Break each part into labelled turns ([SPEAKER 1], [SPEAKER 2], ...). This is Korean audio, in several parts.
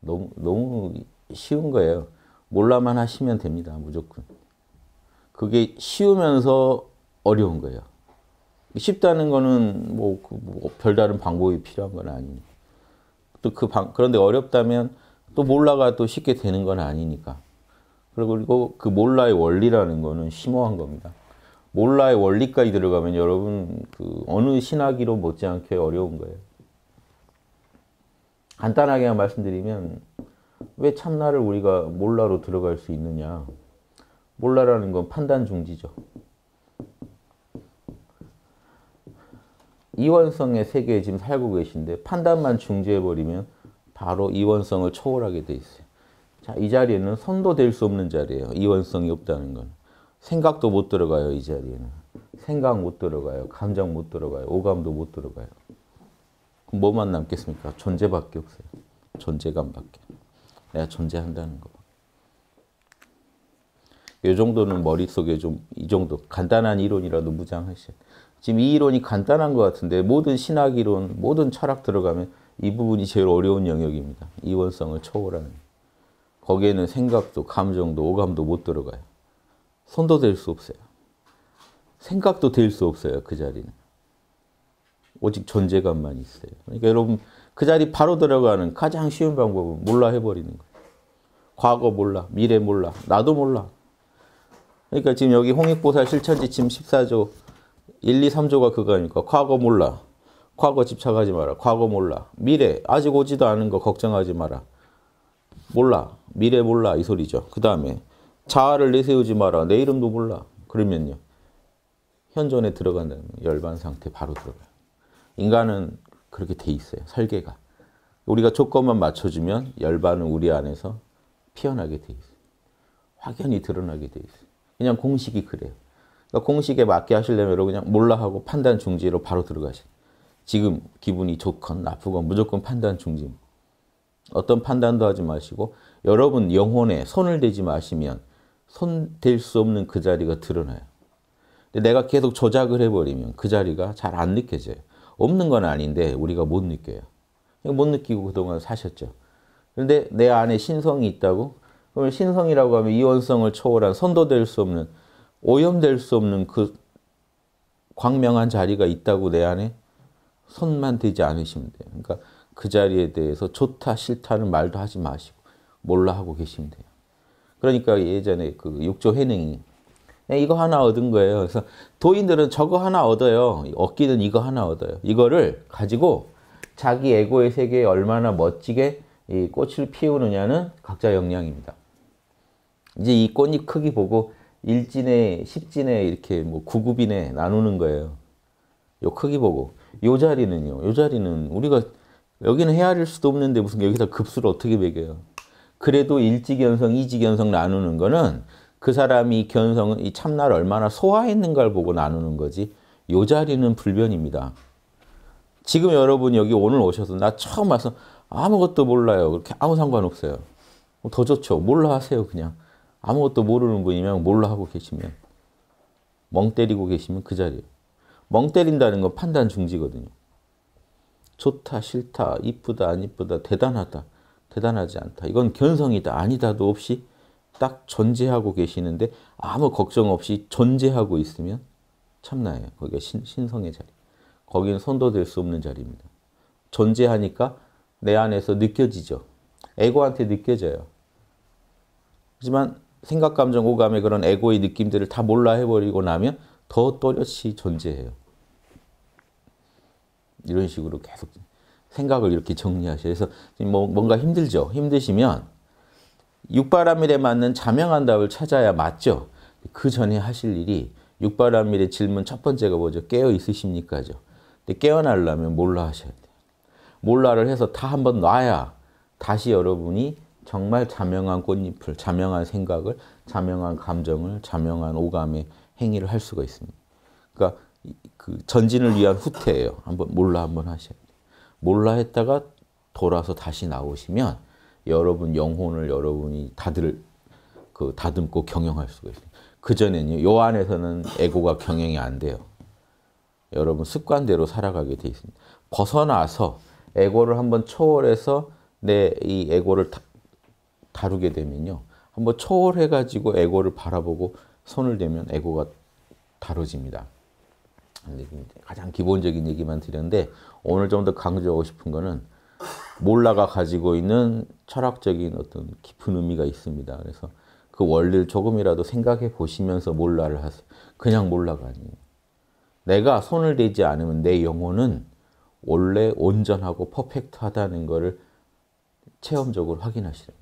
[SPEAKER 1] 너무, 너무 쉬운 거예요. 몰라만 하시면 됩니다. 무조건. 그게 쉬우면서 어려운 거예요. 쉽다는 거는 뭐, 그 뭐 별다른 방법이 필요한 건 아니니. 또그 방, 그런데 어렵다면 또 몰라가 또 쉽게 되는 건 아니니까. 그리고 그 몰라의 원리라는 거는 심오한 겁니다. 몰라의 원리까지 들어가면 여러분 그 어느 신학이로 못지않게 어려운 거예요. 간단하게 말씀드리면 왜 참나를 우리가 몰라로 들어갈 수 있느냐. 몰라라는 건 판단 중지죠. 이원성의 세계에 지금 살고 계신데 판단만 중지해버리면 바로 이원성을 초월하게 돼 있어요. 자, 이 자리는 선도 될 수 없는 자리예요. 이원성이 없다는 건. 생각도 못 들어가요, 이 자리에는. 생각 못 들어가요. 감정 못 들어가요. 오감도 못 들어가요. 그럼 뭐만 남겠습니까? 존재밖에 없어요. 존재감밖에. 내가 존재한다는 거. 이 정도는 머릿속에 좀 이 정도 간단한 이론이라도 무장하셔. 지금 이 이론이 간단한 것 같은데 모든 신학 이론, 모든 철학 들어가면 이 부분이 제일 어려운 영역입니다. 이원성을 초월하는. 거기에는 생각도 감정도 오감도 못 들어가요. 손도 댈수 없어요. 생각도 될 수 없어요. 그 자리는. 오직 존재감만 있어요. 그러니까 여러분 그 자리 바로 들어가는 가장 쉬운 방법은 몰라 해버리는 거예요. 과거 몰라, 미래 몰라, 나도 몰라. 그러니까 지금 여기 홍익보살 실천지 지금 14조 1, 2, 3조가 그거 아닙니까? 과거 몰라. 과거 집착하지 마라. 과거 몰라. 미래 아직 오지도 않은 거 걱정하지 마라. 몰라. 미래 몰라 이 소리죠. 그 다음에 자아를 내세우지 마라. 내 이름도 몰라. 그러면요. 현존에 들어가는 열반 상태 바로 들어가요. 인간은 그렇게 돼 있어요. 설계가. 우리가 조건만 맞춰주면 열반은 우리 안에서 피어나게 돼 있어요. 확연히 드러나게 돼 있어요. 그냥 공식이 그래요. 그러니까 공식에 맞게 하시려면 그냥 몰라 하고 판단 중지로 바로 들어가요 지금 기분이 좋건 나쁘건 무조건 판단 중지. 어떤 판단도 하지 마시고 여러분 영혼에 손을 대지 마시면 손댈 수 없는 그 자리가 드러나요. 내가 계속 조작을 해버리면 그 자리가 잘 안 느껴져요. 없는 건 아닌데 우리가 못 느껴요. 못 느끼고 그동안 사셨죠. 그런데 내 안에 신성이 있다고? 그러면 신성이라고 하면 이원성을 초월한 선도될 수 없는, 오염될 수 없는 그 광명한 자리가 있다고 내 안에 손만 대지 않으시면 돼요. 그러니까 그 자리에 대해서 좋다, 싫다는 말도 하지 마시고 몰라 하고 계시면 돼요. 그러니까 예전에 그 욕조 해냉이 네, 이거 하나 얻은 거예요. 그래서 도인들은 저거 하나 얻어요. 얻기는 이거 하나 얻어요. 이거를 가지고 자기 에고의 세계에 얼마나 멋지게 이 꽃을 피우느냐는 각자 역량입니다. 이제 이 꽃잎 크기 보고 일진에, 십진에 이렇게 뭐 구급인에 나누는 거예요. 요 크기 보고. 요 자리는요. 요 자리는 우리가 여기는 헤아릴 수도 없는데 무슨 여기다 급수를 어떻게 매겨요. 그래도 일지견성, 이지견성 나누는 거는 그 사람이 견성은 이 참나를 얼마나 소화했는가를 보고 나누는 거지 요 자리는 불변입니다. 지금 여러분 여기 오늘 오셔서 나 처음 와서 아무것도 몰라요. 그렇게 아무 상관없어요. 뭐 더 좋죠. 몰라 하세요 그냥. 아무것도 모르는 분이면 몰라 하고 계시면 멍 때리고 계시면 그 자리에 멍 때린다는 건 판단 중지거든요. 좋다, 싫다, 이쁘다, 안 이쁘다, 대단하다. 대단하지 않다. 이건 견성이다. 아니다도 없이 딱존재하고 계시는데 아무 걱정 없이 존재하고 있으면 참나예요. 거기가 신, 신성의 자리. 거기는 선도될 수 없는 자리입니다. 존재하니까 내 안에서 느껴지죠. 에고한테 느껴져요. 하지만 생각, 감정, 오감의 그런 에고의 느낌들을 다 몰라 해버리고 나면 더 또렷이 존재해요. 이런 식으로 계속 생각을 이렇게 정리하셔요. 그래서 뭐, 뭔가 힘들죠. 힘드시면 육바라밀에 맞는 자명한 답을 찾아야 맞죠. 그 전에 하실 일이 육바라밀의 질문 첫 번째가 뭐죠? 깨어 있으십니까죠. 근데 깨어나려면 몰라 하셔야 돼요. 몰라를 해서 다 한 번 놔야 다시 여러분이 정말 자명한 꽃잎을, 자명한 생각을, 자명한 감정을, 자명한 오감의 행위를 할 수가 있습니다. 그러니까 그 전진을 위한 후퇴예요. 한번 몰라 한번 하셔야 돼요. 몰라 했다가 돌아서 다시 나오시면 여러분 영혼을 여러분이 다들 그 다듬고 경영할 수가 있어요. 그전에는 요 안에서는 에고가 경영이 안 돼요. 여러분 습관대로 살아가게 돼 있습니다. 벗어나서 에고를 한번 초월해서 내 이 에고를 다, 루게 되면요. 한번 초월해가지고 에고를 바라보고 손을 대면 에고가 다뤄집니다. 가장 기본적인 얘기만 드렸는데 오늘 좀 더 강조하고 싶은 거는 몰라가 가지고 있는 철학적인 어떤 깊은 의미가 있습니다. 그래서 그 원리를 조금이라도 생각해 보시면서 몰라를 하세요. 그냥 몰라가 아니에요. 내가 손을 대지 않으면 내 영혼은 원래 온전하고 퍼펙트하다는 것을 체험적으로 확인하시라.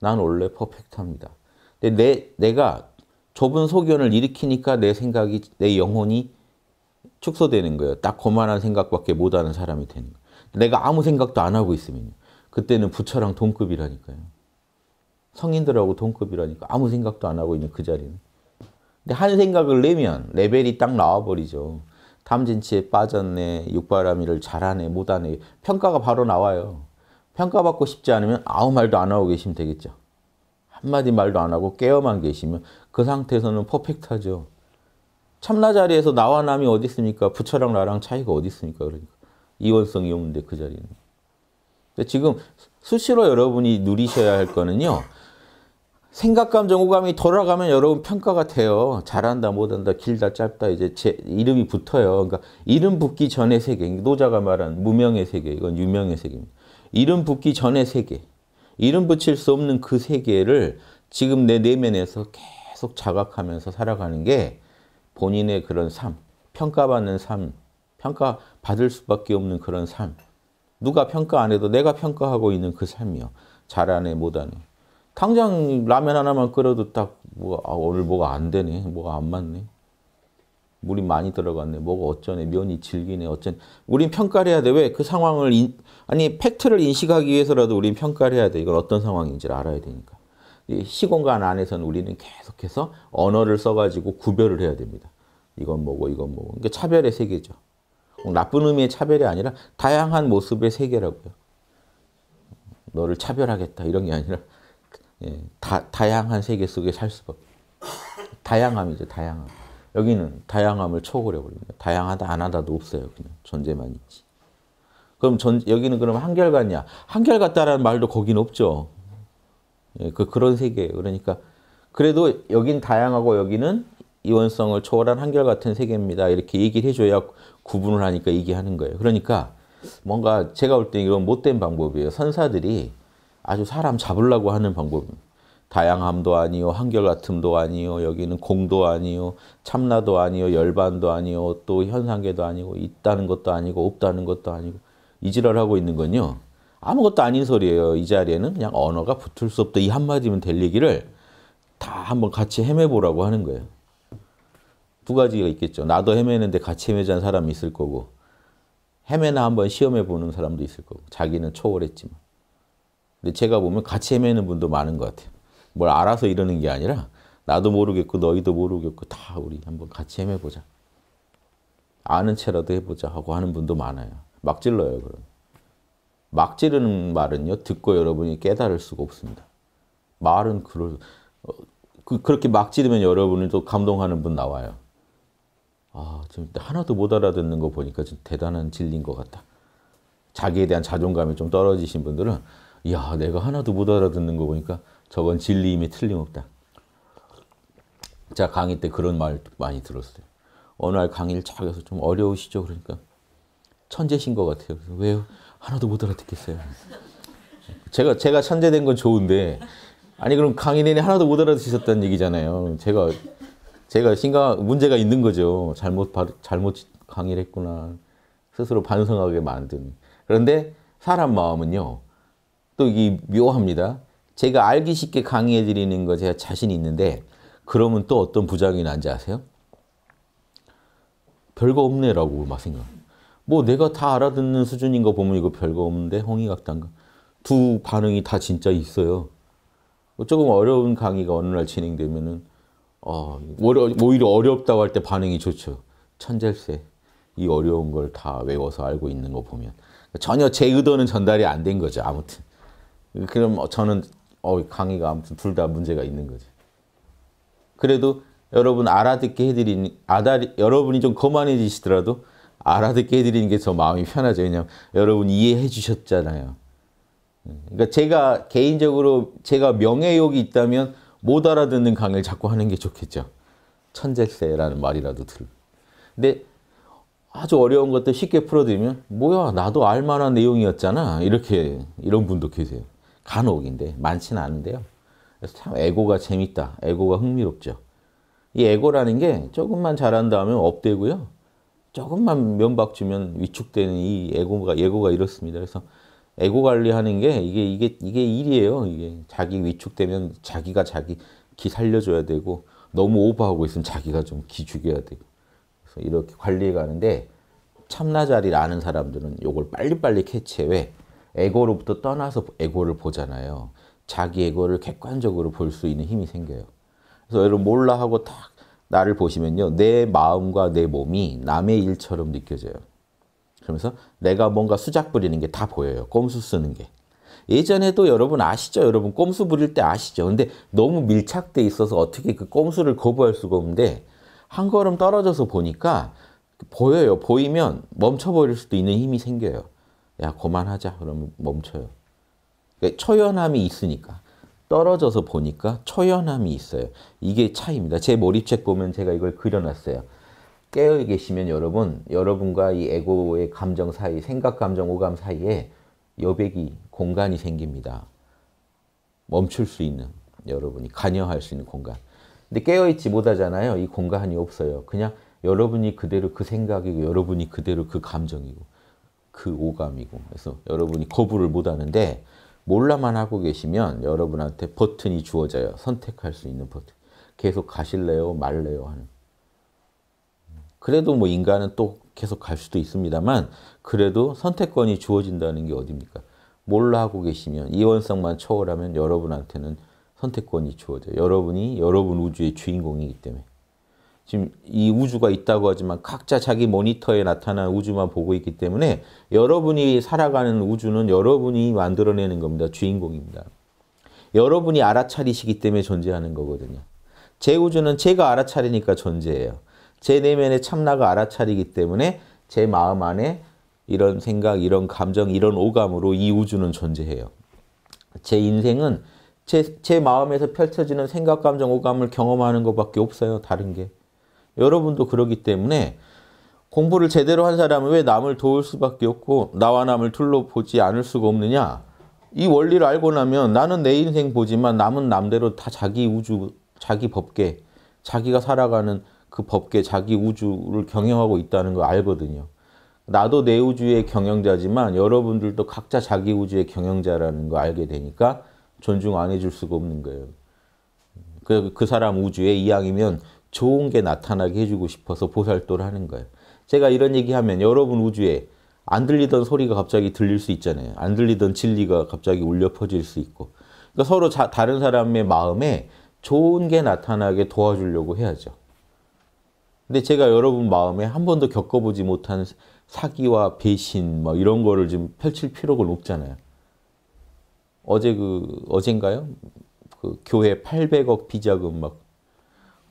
[SPEAKER 1] 고난 원래 퍼펙트합니다. 근데 내, 내가 좁은 소견을 일으키니까 내 생각이, 내 영혼이 축소되는 거예요. 딱그만한 생각밖에 못하는 사람이 되는 거예요. 내가 아무 생각도 안 하고 있으면요. 그때는 부처랑 동급이라니까요. 성인들하고 동급이라니까 아무 생각도 안 하고 있는 그 자리는. 근데 한 생각을 내면 레벨이 딱 나와버리죠. 탐진치에 빠졌네, 육바람이를 잘하네, 못하네. 평가가 바로 나와요. 평가받고 싶지 않으면 아무 말도 안 하고 계시면 되겠죠. 한마디 말도 안 하고 깨어만 계시면 그 상태에서는 퍼펙트하죠. 참나 자리에서 나와 남이 어디 있습니까? 부처랑 나랑 차이가 어디 있습니까? 그러니까 이원성이 없는데 그 자리는. 근데 지금 수시로 여러분이 누리셔야 할 거는요. 생각감, 정보감이 돌아가면 여러분 평가가 돼요. 잘한다, 못한다, 길다, 짧다 이제 제 이름이 붙어요. 그러니까 이름 붙기 전의 세계, 노자가 말한 무명의 세계, 이건 유명의 세계입니다. 이름 붙기 전의 세계, 이름 붙일 수 없는 그 세계를 지금 내 내면에서 계속 자각하면서 살아가는 게 본인의 그런 삶, 평가받는 삶, 평가받을 수밖에 없는 그런 삶, 누가 평가 안 해도 내가 평가하고 있는 그 삶이요. 잘하네, 못하네. 당장 라면 하나만 끓여도 딱, 뭐, 아, 오늘 뭐가 안 되네, 뭐가 안 맞네. 물이 많이 들어갔네, 뭐가 어쩌네, 면이 질기네, 어쩌네. 우린 평가를 해야 돼. 왜? 그 상황을, 인, 아니, 팩트를 인식하기 위해서라도 우린 평가를 해야 돼. 이건 어떤 상황인지를 알아야 되니까. 이 시공간 안에서는 우리는 계속해서 언어를 써가지고 구별을 해야 됩니다. 이건 뭐고 이건 뭐고. 그러니까 차별의 세계죠. 나쁜 의미의 차별이 아니라 다양한 모습의 세계라고요. 너를 차별하겠다 이런 게 아니라 예, 다, 다양한 세계 속에 살 수밖에. 다양함이죠. 다양함. 여기는 다양함을 초월해버립니다. 다양하다 안 하다도 없어요. 그냥 존재만 있지. 그럼 전, 여기는 그럼 한결같냐? 한결같다라는 말도 거긴 없죠. 예, 그 그런 세계예요. 그러니까 그래도 여긴 다양하고 여기는 이원성을 초월한 한결같은 세계입니다. 이렇게 얘기를 해줘야 구분을 하니까 얘기하는 거예요. 그러니까 뭔가 제가 볼때 이건 못된 방법이에요. 선사들이 아주 사람 잡으려고 하는 방법입니다. 다양함도 아니요, 한결같음도 아니요, 여기는 공도 아니요, 참나도 아니요, 열반도 아니요, 또 현상계도 아니고 있다는 것도 아니고 없다는 것도 아니고 이지랄하고 있는 건요. 아무것도 아닌 소리예요. 이 자리에는 그냥 언어가 붙을 수 없다. 이 한마디면 될 얘기를 다 한번 같이 헤매보라고 하는 거예요. 두 가지가 있겠죠. 나도 헤매는데 같이 헤매자는 사람이 있을 거고 헤매나 한번 시험해 보는 사람도 있을 거고 자기는 초월했지만 근데 제가 보면 같이 헤매는 분도 많은 것 같아요. 뭘 알아서 이러는 게 아니라 나도 모르겠고 너희도 모르겠고 다 우리 한번 같이 헤매보자. 아는 채라도 해보자 하고 하는 분도 많아요. 막 질러요, 그럼. 막 지르는 말은요, 듣고 여러분이 깨달을 수가 없습니다. 말은 그럴, 어, 그, 그렇게 막 지르면 여러분이 또 감동하는 분 나와요. 아, 지 하나도 못 알아듣는 거 보니까 좀 대단한 진리인 것 같다. 자기에 대한 자존감이 좀 떨어지신 분들은, 야, 내가 하나도 못 알아듣는 거 보니까 저건 진리임이 틀림없다. 제가 강의 때 그런 말 많이 들었어요. 어느 날 강의를 쫙 해서 좀 어려우시죠? 그러니까 천재신 것 같아요. 왜요? 하나도 못 알아듣겠어요. 제가 제가 천재된 건 좋은데 아니 그럼 강의 내내 하나도 못 알아듣으셨다는 얘기잖아요. 제가 제가 심각 문제가 있는 거죠. 잘못 잘못 강의를 했구나 스스로 반성하게 만든. 그런데 사람 마음은요 또이 묘합니다. 제가 알기 쉽게 강의해 드리는 거 제가 자신 있는데 그러면 또 어떤 부작용이 난지 아세요? 별거 없네라고 막 생각. 뭐 내가 다 알아듣는 수준인 거 보면 이거 별거 없는데 홍의각단가 두 반응이 다 진짜 있어요. 조금 어려운 강의가 어느 날 진행되면은 어, 오히려 어렵다고 할 때 반응이 좋죠. 천절세 이 어려운 걸 다 외워서 알고 있는 거 보면 그러니까 전혀 제 의도는 전달이 안 된 거죠. 아무튼 그럼 저는 어, 강의가 아무튼 둘 다 문제가 있는 거죠. 그래도 여러분 알아듣게 해드리니 아다리, 여러분이 좀 거만해지시더라도 알아듣게 해드리는 게 더 마음이 편하죠. 왜냐하면 여러분 이해해 주셨잖아요. 그러니까 제가 개인적으로 제가 명예욕이 있다면 못 알아듣는 강의를 자꾸 하는 게 좋겠죠. 천재세라는 말이라도 들. 근데 아주 어려운 것도 쉽게 풀어드리면 뭐야 나도 알만한 내용이었잖아 이렇게 이런 분도 계세요. 간혹인데 많지는 않은데요. 그래서 참 에고가 재밌다. 에고가 흥미롭죠. 이 에고라는 게 조금만 잘한다 면 업되고요. 조금만 면박 주면 위축되는 이 에고가 에고가 이렇습니다. 그래서 에고 관리하는 게 이게 이게 이게 일이에요. 이게 자기 위축되면 자기가 자기 기 살려줘야 되고 너무 오버하고 있으면 자기가 좀 기 죽여야 되고 그래서 이렇게 관리해 가는데 참나자리를 아는 사람들은 이걸 빨리빨리 캐치해 왜 에고로부터 떠나서 에고를 보잖아요. 자기 에고를 객관적으로 볼 수 있는 힘이 생겨요. 그래서 여러분 몰라 하고 딱 나를 보시면요. 내 마음과 내 몸이 남의 일처럼 느껴져요. 그러면서 내가 뭔가 수작 부리는 게 다 보여요. 꼼수 쓰는 게. 예전에도 여러분 아시죠? 여러분 꼼수 부릴 때 아시죠? 근데 너무 밀착돼 있어서 어떻게 그 꼼수를 거부할 수가 없는데 한 걸음 떨어져서 보니까 보여요. 보이면 멈춰버릴 수도 있는 힘이 생겨요. 야, 그만하자. 그러면 멈춰요. 그러니까 초연함이 있으니까. 떨어져서 보니까 초연함이 있어요. 이게 차이입니다. 제 몰입책 보면 제가 이걸 그려놨어요. 깨어 계시면 여러분, 여러분과 이 에고의 감정 사이, 생각, 감정, 오감 사이에 여백이, 공간이 생깁니다. 멈출 수 있는, 여러분이 관여할 수 있는 공간. 근데 깨어있지 못하잖아요. 이 공간이 없어요. 그냥 여러분이 그대로 그 생각이고, 여러분이 그대로 그 감정이고, 그 오감이고. 그래서 여러분이 거부를 못하는데, 몰라만 하고 계시면 여러분한테 버튼이 주어져요. 선택할 수 있는 버튼. 계속 가실래요? 말래요? 하는. 그래도 뭐 인간은 또 계속 갈 수도 있습니다만 그래도 선택권이 주어진다는 게 어딥니까? 몰라 하고 계시면 이원성만 초월하면 여러분한테는 선택권이 주어져요. 여러분이 여러분 우주의 주인공이기 때문에. 지금 이 우주가 있다고 하지만 각자 자기 모니터에 나타난 우주만 보고 있기 때문에 여러분이 살아가는 우주는 여러분이 만들어내는 겁니다. 주인공입니다. 여러분이 알아차리시기 때문에 존재하는 거거든요. 제 우주는 제가 알아차리니까 존재해요. 제 내면의 참나가 알아차리기 때문에 제 마음 안에 이런 생각, 이런 감정, 이런 오감으로 이 우주는 존재해요. 제 인생은 제, 제 마음에서 펼쳐지는 생각, 감정, 오감을 경험하는 것밖에 없어요. 다른 게. 여러분도 그러기 때문에 공부를 제대로 한 사람은 왜 남을 도울 수밖에 없고 나와 남을 둘로 보지 않을 수가 없느냐? 이 원리를 알고 나면 나는 내 인생 보지만 남은 남대로 다 자기 우주, 자기 법계, 자기가 살아가는 그 법계, 자기 우주를 경영하고 있다는 걸 알거든요. 나도 내 우주의 경영자지만 여러분들도 각자 자기 우주의 경영자라는 걸 알게 되니까 존중 안 해줄 수가 없는 거예요. 그, 그 사람 우주의 이왕이면 좋은 게 나타나게 해주고 싶어서 보살도를 하는 거예요. 제가 이런 얘기하면 여러분 우주에 안 들리던 소리가 갑자기 들릴 수 있잖아요. 안 들리던 진리가 갑자기 울려 퍼질 수 있고. 그러니까 서로 자, 다른 사람의 마음에 좋은 게 나타나게 도와주려고 해야죠. 근데 제가 여러분 마음에 한 번도 겪어보지 못한 사기와 배신 뭐 이런 거를 지금 펼칠 필요가 높잖아요. 어제 그 어젠가요? 그 교회 800억 비자금 막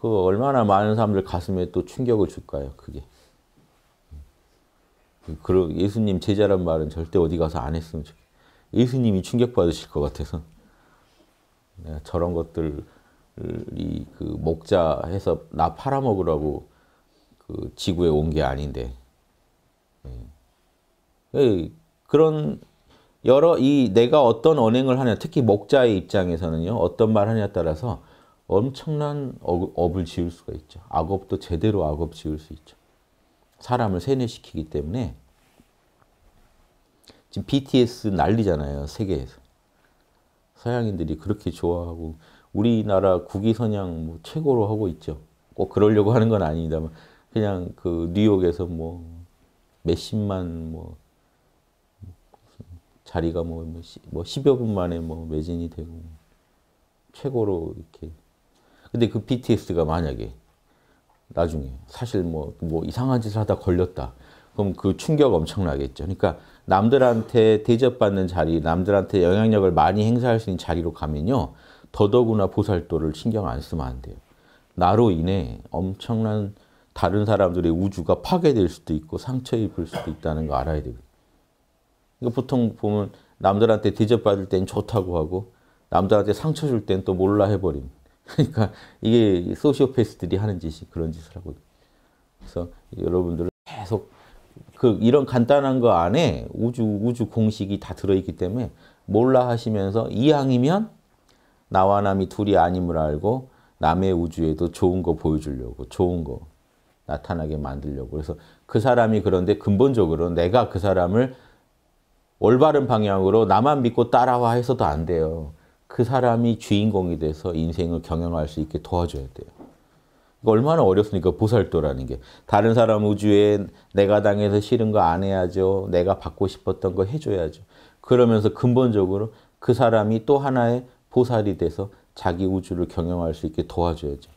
[SPEAKER 1] 그 얼마나 많은 사람들 가슴에 또 충격을 줄까요? 그게. 그런 예수님 제자란 말은 절대 어디 가서 안 했으면 좋겠어요. 예수님이 충격받으실 것 같아서 저런 것들이 그 목자해서 나 팔아먹으라고 그 지구에 온 게 아닌데 예. 예, 그런 여러 이 내가 어떤 언행을 하냐 특히 목자의 입장에서는요 어떤 말 하냐에 따라서 엄청난 어, 업을 지을 수가 있죠. 악업도 제대로 악업 지을 수 있죠. 사람을 세뇌시키기 때문에 지금 BTS 난리잖아요. 세계에서. 서양인들이 그렇게 좋아하고 우리나라 국위선양 뭐 최고로 하고 있죠. 꼭 그러려고 하는 건 아닙니다만 그냥 그 뉴욕에서 뭐 몇십만 뭐 자리가 뭐, 뭐 10여 분 만에 뭐 매진이 되고 최고로 이렇게 근데 그 BTS가 만약에 나중에 사실 뭐, 뭐 이상한 짓을 하다 걸렸다. 그럼 그 충격 엄청나겠죠. 그러니까 남들한테 대접받는 자리, 남들한테 영향력을 많이 행사할 수 있는 자리로 가면요. 더더구나 보살도를 신경 안 쓰면 안 돼요. 나로 인해 엄청난 다른 사람들의 우주가 파괴될 수도 있고 상처 입을 수도 있다는 거 알아야 되요 그러니까 보통 보면 남들한테 대접받을 땐 좋다고 하고 남들한테 상처 줄 땐 또 몰라 해버립다 그러니까 이게 소시오패스들이 하는 짓이 그런 짓을 하고 그래서 여러분들은 계속 그 이런 간단한 거 안에 우주 우주 공식이 다 들어있기 때문에 몰라 하시면서 이왕이면 나와 남이 둘이 아님을 알고 남의 우주에도 좋은 거 보여주려고 좋은 거 나타나게 만들려고 그래서 그 사람이 그런데 근본적으로 내가 그 사람을 올바른 방향으로 나만 믿고 따라와 해서도 안 돼요. 그 사람이 주인공이 돼서 인생을 경영할 수 있게 도와줘야 돼요. 얼마나 어렵습니까? 보살도라는 게. 다른 사람 우주에 내가 당해서 싫은 거 안 해야죠. 내가 받고 싶었던 거 해줘야죠. 그러면서 근본적으로 그 사람이 또 하나의 보살이 돼서 자기 우주를 경영할 수 있게 도와줘야죠.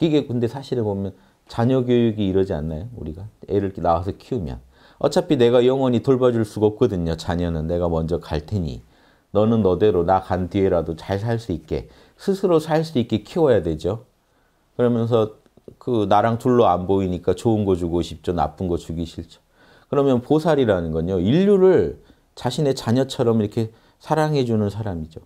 [SPEAKER 1] 이게 근데 사실에 보면 자녀 교육이 이러지 않나요? 우리가 애를 낳아서 키우면. 어차피 내가 영원히 돌봐줄 수가 없거든요. 자녀는 내가 먼저 갈 테니. 너는 너대로 나 간 뒤에라도 잘 살 수 있게 스스로 살 수 있게 키워야 되죠. 그러면서 그 나랑 둘로 안 보이니까 좋은 거 주고 싶죠. 나쁜 거 주기 싫죠. 그러면 보살이라는 건요. 인류를 자신의 자녀처럼 이렇게 사랑해 주는 사람이죠.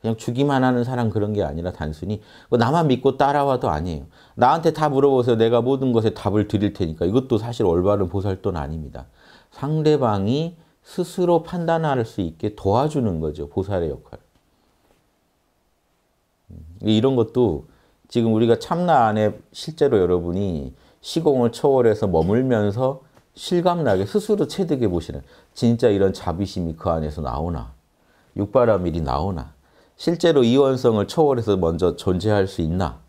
[SPEAKER 1] 그냥 주기만 하는 사람 그런 게 아니라 단순히 나만 믿고 따라와도 아니에요. 나한테 다 물어보세요. 내가 모든 것에 답을 드릴 테니까 이것도 사실 올바른 보살돈 아닙니다. 상대방이 스스로 판단할 수 있게 도와주는 거죠. 보살의 역할. 음, 이런 것도 지금 우리가 참나 안에 실제로 여러분이 시공을 초월해서 머물면서 실감나게 스스로 체득해 보시는 진짜 이런 자비심이 그 안에서 나오나 육바라밀이 나오나 실제로 이원성을 초월해서 먼저 존재할 수 있나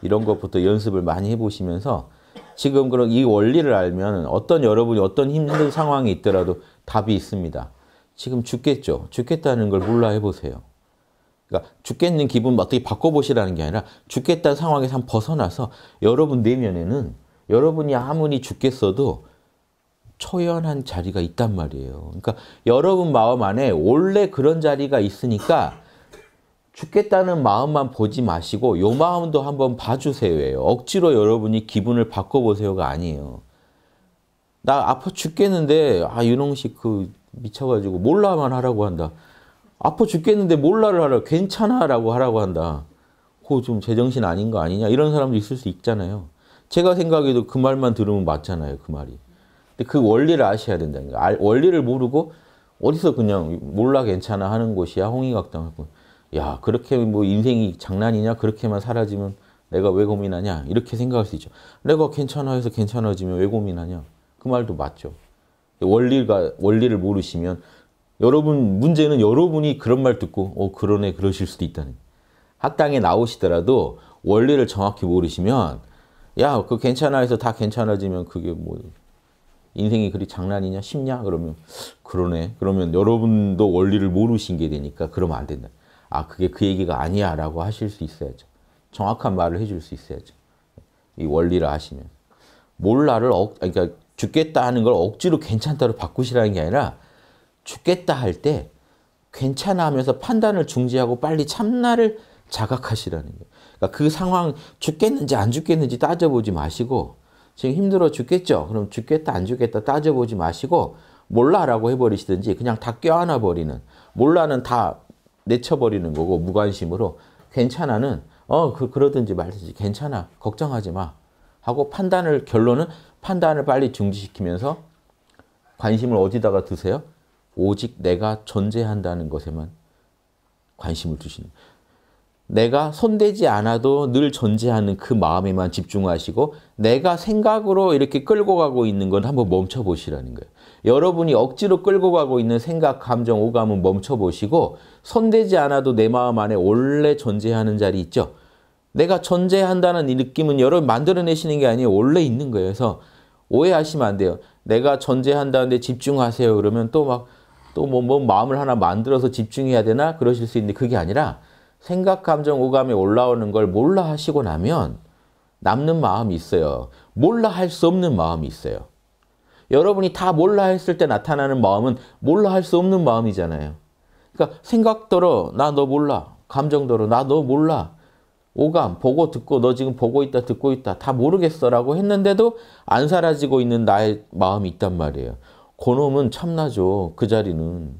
[SPEAKER 1] 이런 것부터 연습을 많이 해보시면서 지금 그런 이 원리를 알면 어떤 여러분이 어떤 힘든 상황이 있더라도 답이 있습니다. 지금 죽겠죠. 죽겠다는 걸 몰라 해보세요. 그러니까 죽겠는 기분 어떻게 바꿔보시라는 게 아니라 죽겠다는 상황에서 한 벗어나서 여러분 내면에는 여러분이 아무리 죽겠어도 초연한 자리가 있단 말이에요. 그러니까 여러분 마음 안에 원래 그런 자리가 있으니까 죽겠다는 마음만 보지 마시고 요 마음도 한번 봐주세요. 억지로 여러분이 기분을 바꿔보세요가 아니에요. 나 아파 죽겠는데 아 윤홍식 그 미쳐가지고 몰라만 하라고 한다. 아파 죽겠는데 몰라를 하라 고 괜찮아라고 하라고 한다. 그거 좀 제정신 아닌 거 아니냐 이런 사람도 있을 수 있잖아요. 제가 생각해도 그 말만 들으면 맞잖아요 그 말이. 근데 그 원리를 아셔야 된다는 거야 원리를 모르고 어디서 그냥 몰라 괜찮아 하는 곳이야 홍의각당하고 야 그렇게 뭐 인생이 장난이냐 그렇게만 사라지면 내가 왜 고민하냐 이렇게 생각할 수 있죠. 내가 괜찮아 해서 괜찮아지면 왜 고민하냐. 그 말도 맞죠. 원리가, 원리를 모르시면 여러분 문제는 여러분이 그런 말 듣고 어 그러네 그러실 수도 있다는 학당에 나오시더라도 원리를 정확히 모르시면 야그 괜찮아 해서 다 괜찮아지면 그게 뭐 인생이 그리 장난이냐 쉽냐 그러면 그러네 그러면 여러분도 원리를 모르신 게 되니까 그러면 안 된다 아 그게 그 얘기가 아니야 라고 하실 수 있어야죠 정확한 말을 해줄 수 있어야죠 이 원리를 아시면 몰라를 억 그러니까 죽겠다 하는 걸 억지로 괜찮다로 바꾸시라는 게 아니라 죽겠다 할 때 괜찮아 하면서 판단을 중지하고 빨리 참나를 자각하시라는 거예요. 그러니까 그 상황 죽겠는지 안 죽겠는지 따져보지 마시고 지금 힘들어 죽겠죠? 그럼 죽겠다 안 죽겠다 따져보지 마시고 몰라라고 해버리시든지 그냥 다 껴안아 버리는 몰라는 다 내쳐버리는 거고 무관심으로 괜찮아는 어 그, 그러든지 말든지 괜찮아 걱정하지 마 하고 판단을 결론은 판단을 빨리 중지시키면서 관심을 어디다가 두세요 오직 내가 존재한다는 것에만 관심을 두시는 내가 손대지 않아도 늘 존재하는 그 마음에만 집중하시고 내가 생각으로 이렇게 끌고 가고 있는 건 한번 멈춰보시라는 거예요. 여러분이 억지로 끌고 가고 있는 생각, 감정, 오감은 멈춰보시고 손대지 않아도 내 마음 안에 원래 존재하는 자리 있죠. 내가 존재한다는 이 느낌은 여러분 만들어내시는 게 아니에요. 원래 있는 거예요. 그래서 오해하시면 안 돼요. 내가 전제한다는데 집중하세요. 그러면 또 막또뭐뭐 뭐 마음을 하나 만들어서 집중해야 되나 그러실 수 있는데 그게 아니라 생각, 감정, 오감이 올라오는 걸 몰라 하시고 나면 남는 마음이 있어요. 몰라 할 수 없는 마음이 있어요. 여러분이 다 몰라 했을 때 나타나는 마음은 몰라 할 수 없는 마음이잖아요. 그러니까 생각더로나 너 몰라. 감정더로나 너 몰라. 오감, 보고 듣고 너 지금 보고 있다 듣고 있다 다 모르겠어라고 했는데도 안 사라지고 있는 나의 마음이 있단 말이에요. 그놈은 참나죠. 그 자리는.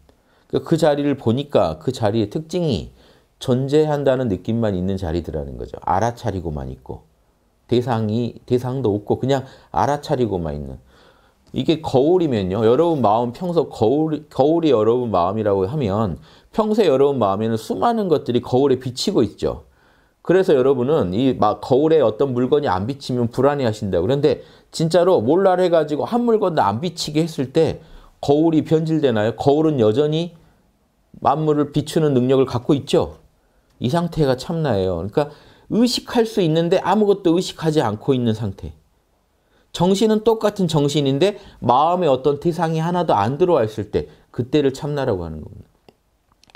[SPEAKER 1] 그러니까 그 자리를 보니까 그 자리의 특징이 존재한다는 느낌만 있는 자리더라는 거죠. 알아차리고만 있고 대상이 대상도 없고 그냥 알아차리고만 있는 이게 거울이면요. 여러분 마음 평소 거울 거울이 여러분 마음이라고 하면 평소에 여러분 마음에는 수많은 것들이 거울에 비치고 있죠. 그래서 여러분은 이 막 거울에 어떤 물건이 안 비치면 불안해 하신다. 고 그런데 진짜로 몰라 를 해가지고 한 물건도 안 비치게 했을 때 거울이 변질되나요? 거울은 여전히 만물을 비추는 능력을 갖고 있죠. 이 상태가 참나예요. 그러니까 의식할 수 있는데 아무것도 의식하지 않고 있는 상태. 정신은 똑같은 정신인데 마음에 어떤 대상이 하나도 안 들어와 있을 때 그때를 참나라고 하는 겁니다.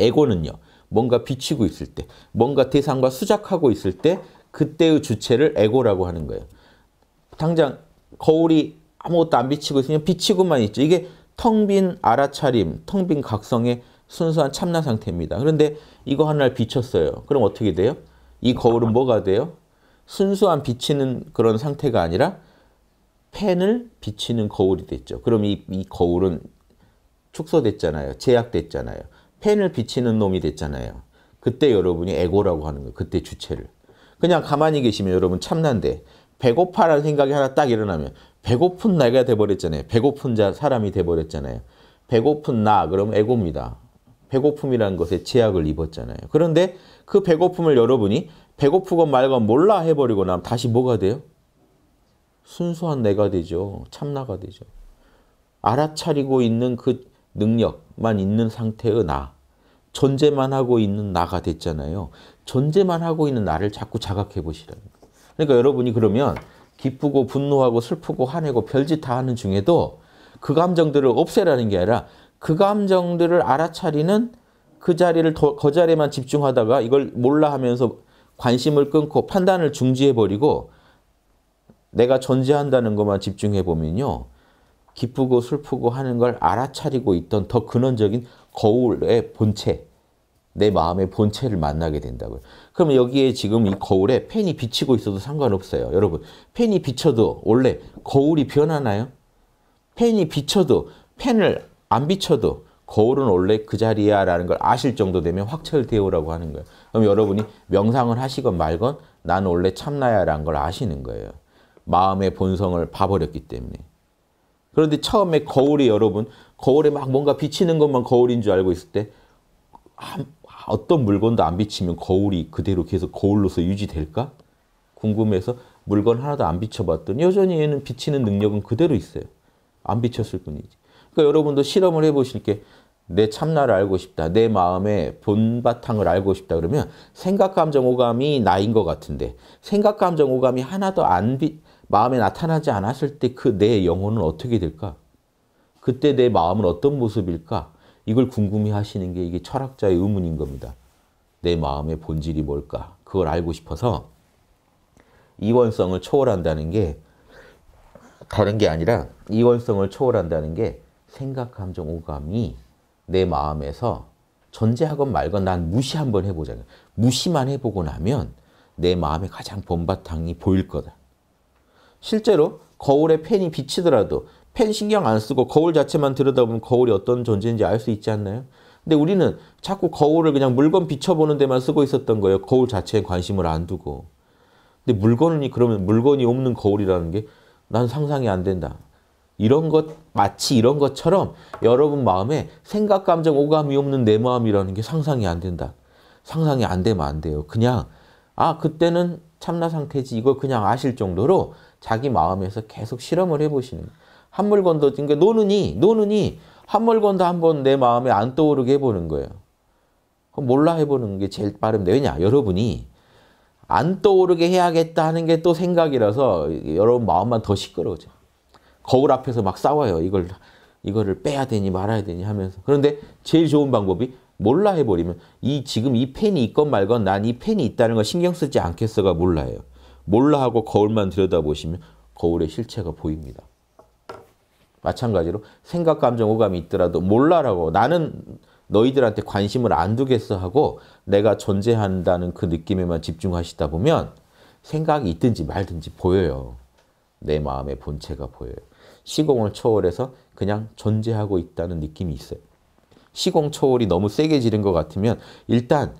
[SPEAKER 1] 에고는요. 뭔가 비치고 있을 때, 뭔가 대상과 수작하고 있을 때 그때의 주체를 에고라고 하는 거예요. 당장 거울이 아무것도 안 비치고 있으면 비치고만 있죠. 이게 텅 빈 알아차림, 텅 빈 각성의 순수한 참나 상태입니다. 그런데 이거 하나를 비쳤어요. 그럼 어떻게 돼요? 이 거울은 뭐가 돼요? 순수한 비치는 그런 상태가 아니라 펜을 비치는 거울이 됐죠. 그럼 이, 이 거울은 축소됐잖아요. 제약됐잖아요. 펜을 비치는 놈이 됐잖아요. 그때 여러분이 에고라고 하는 거예요 그때 주체를. 그냥 가만히 계시면 여러분 참난데 배고파라는 생각이 하나 딱 일어나면 배고픈 내가 돼버렸잖아요. 배고픈 자 사람이 돼버렸잖아요. 배고픈 나 그럼 에고입니다. 배고픔이라는 것에 제약을 입었잖아요. 그런데 그 배고픔을 여러분이 배고프건 말건 몰라 해버리고 나면 다시 뭐가 돼요? 순수한 내가 되죠. 참나가 되죠. 알아차리고 있는 그 능력만 있는 상태의 나, 존재만 하고 있는 나가 됐잖아요. 존재만 하고 있는 나를 자꾸 자각해 보시라는 거예요. 그러니까 여러분이 그러면 기쁘고 분노하고 슬프고 화내고 별짓 다 하는 중에도 그 감정들을 없애라는 게 아니라 그 감정들을 알아차리는 그 자리를 더, 그 자리에만 집중하다가 이걸 몰라 하면서 관심을 끊고 판단을 중지해 버리고 내가 존재한다는 것만 집중해 보면요. 기쁘고 슬프고 하는 걸 알아차리고 있던 더 근원적인 거울의 본체, 내 마음의 본체를 만나게 된다고요. 그럼 여기에 지금 이 거울에 펜이 비치고 있어도 상관없어요. 여러분, 펜이 비쳐도 원래 거울이 변하나요? 펜이 비쳐도, 펜을 안 비쳐도 거울은 원래 그 자리야 라는 걸 아실 정도 되면 확철되 오라고 하는 거예요. 그럼 여러분이 명상을 하시건 말건 난 원래 참나야 라는 걸 아시는 거예요. 마음의 본성을 봐버렸기 때문에. 그런데 처음에 거울이 여러분 거울에 막 뭔가 비치는 것만 거울인 줄 알고 있을 때 어떤 물건도 안 비치면 거울이 그대로 계속 거울로서 유지될까? 궁금해서 물건 하나도 안 비춰봤더니 여전히 얘는 비치는 능력은 그대로 있어요. 안 비쳤을 뿐이지. 그러니까 여러분도 실험을 해보실 게내 참나를 알고 싶다. 내 마음의 본바탕을 알고 싶다. 그러면 생각, 감정, 오감이 나인 것 같은데 생각, 감정, 오감이 하나도 안 비, 마음에 나타나지 않았을 때 그 내 영혼은 어떻게 될까? 그때 내 마음은 어떤 모습일까? 이걸 궁금해 하시는 게 이게 철학자의 의문인 겁니다. 내 마음의 본질이 뭘까? 그걸 알고 싶어서 이원성을 초월한다는 게 다른 게 아니라 이원성을 초월한다는 게 생각, 감정, 오감이 내 마음에서 존재하건 말건 난 무시 한번 해보자. 무시만 해보고 나면 내 마음의 가장 본바탕이 보일 거다. 실제로 거울에 펜이 비치더라도 펜 신경 안 쓰고 거울 자체만 들여다보면 거울이 어떤 존재인지 알 수 있지 않나요? 근데 우리는 자꾸 거울을 그냥 물건 비춰보는 데만 쓰고 있었던 거예요. 거울 자체에 관심을 안 두고. 근데 물건이 그러면 물건이 없는 거울이라는 게 난 상상이 안 된다. 이런 것 마치 이런 것처럼 여러분 마음에 생각, 감정, 오감이 없는 내 마음이라는 게 상상이 안 된다. 상상이 안 되면 안 돼요. 그냥 아 그때는 참나 상태지 이걸 그냥 아실 정도로 자기 마음에서 계속 실험을 해보시는 한 물건도 그러니까 노느니 노느니 한 물건도 한번 내 마음에 안 떠오르게 해보는 거예요. 몰라 해보는 게 제일 빠릅니다. 왜냐? 여러분이 안 떠오르게 해야겠다 하는 게 또 생각이라서 여러분 마음만 더 시끄러워져. 거울 앞에서 막 싸워요. 이걸 이거를 빼야 되니 말아야 되니 하면서. 그런데 제일 좋은 방법이 몰라 해버리면 이 지금 이 펜이 있건 말건 난 이 펜이 있다는 걸 신경 쓰지 않겠어가 몰라요. 몰라 하고 거울만 들여다보시면 거울의 실체가 보입니다. 마찬가지로 생각, 감정, 오감이 있더라도 몰라라고 나는 너희들한테 관심을 안 두겠어 하고 내가 존재한다는 그 느낌에만 집중하시다 보면 생각이 있든지 말든지 보여요. 내 마음의 본체가 보여요. 시공을 초월해서 그냥 존재하고 있다는 느낌이 있어요. 시공 초월이 너무 세게 지른 것 같으면 일단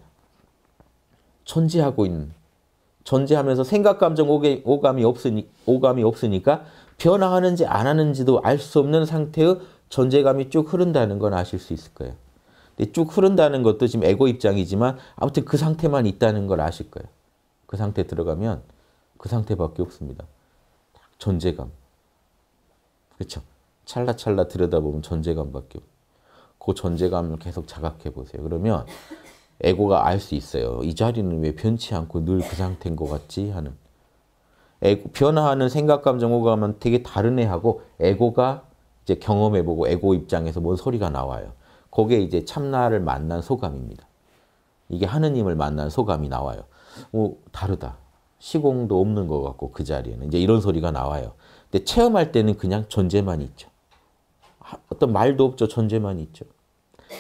[SPEAKER 1] 존재하고 있는 존재하면서 생각, 감정, 오감이 없으니, 오감이 없으니까 변화하는지 안 하는지도 알 수 없는 상태의 존재감이 쭉 흐른다는 건 아실 수 있을 거예요. 근데 쭉 흐른다는 것도 지금 에고 입장이지만 아무튼 그 상태만 있다는 걸 아실 거예요. 그 상태 들어가면 그 상태밖에 없습니다. 존재감. 그렇죠? 찰나찰나 들여다보면 존재감밖에 없고 그 존재감을 계속 자각해 보세요. 그러면 에고가 알 수 있어요. 이 자리는 왜 변치 않고 늘 그 상태인 것 같지 하는. 에고, 변화하는 생각, 감정, 호감은 되게 다른 애하고 에고가 이제 경험해보고 에고 입장에서 뭔 소리가 나와요. 그게 이제 참나를 만난 소감입니다. 이게 하느님을 만난 소감이 나와요. 뭐 다르다. 시공도 없는 것 같고 그 자리에는 이제 이런 소리가 나와요. 근데 체험할 때는 그냥 존재만 있죠. 어떤 말도 없죠. 존재만 있죠.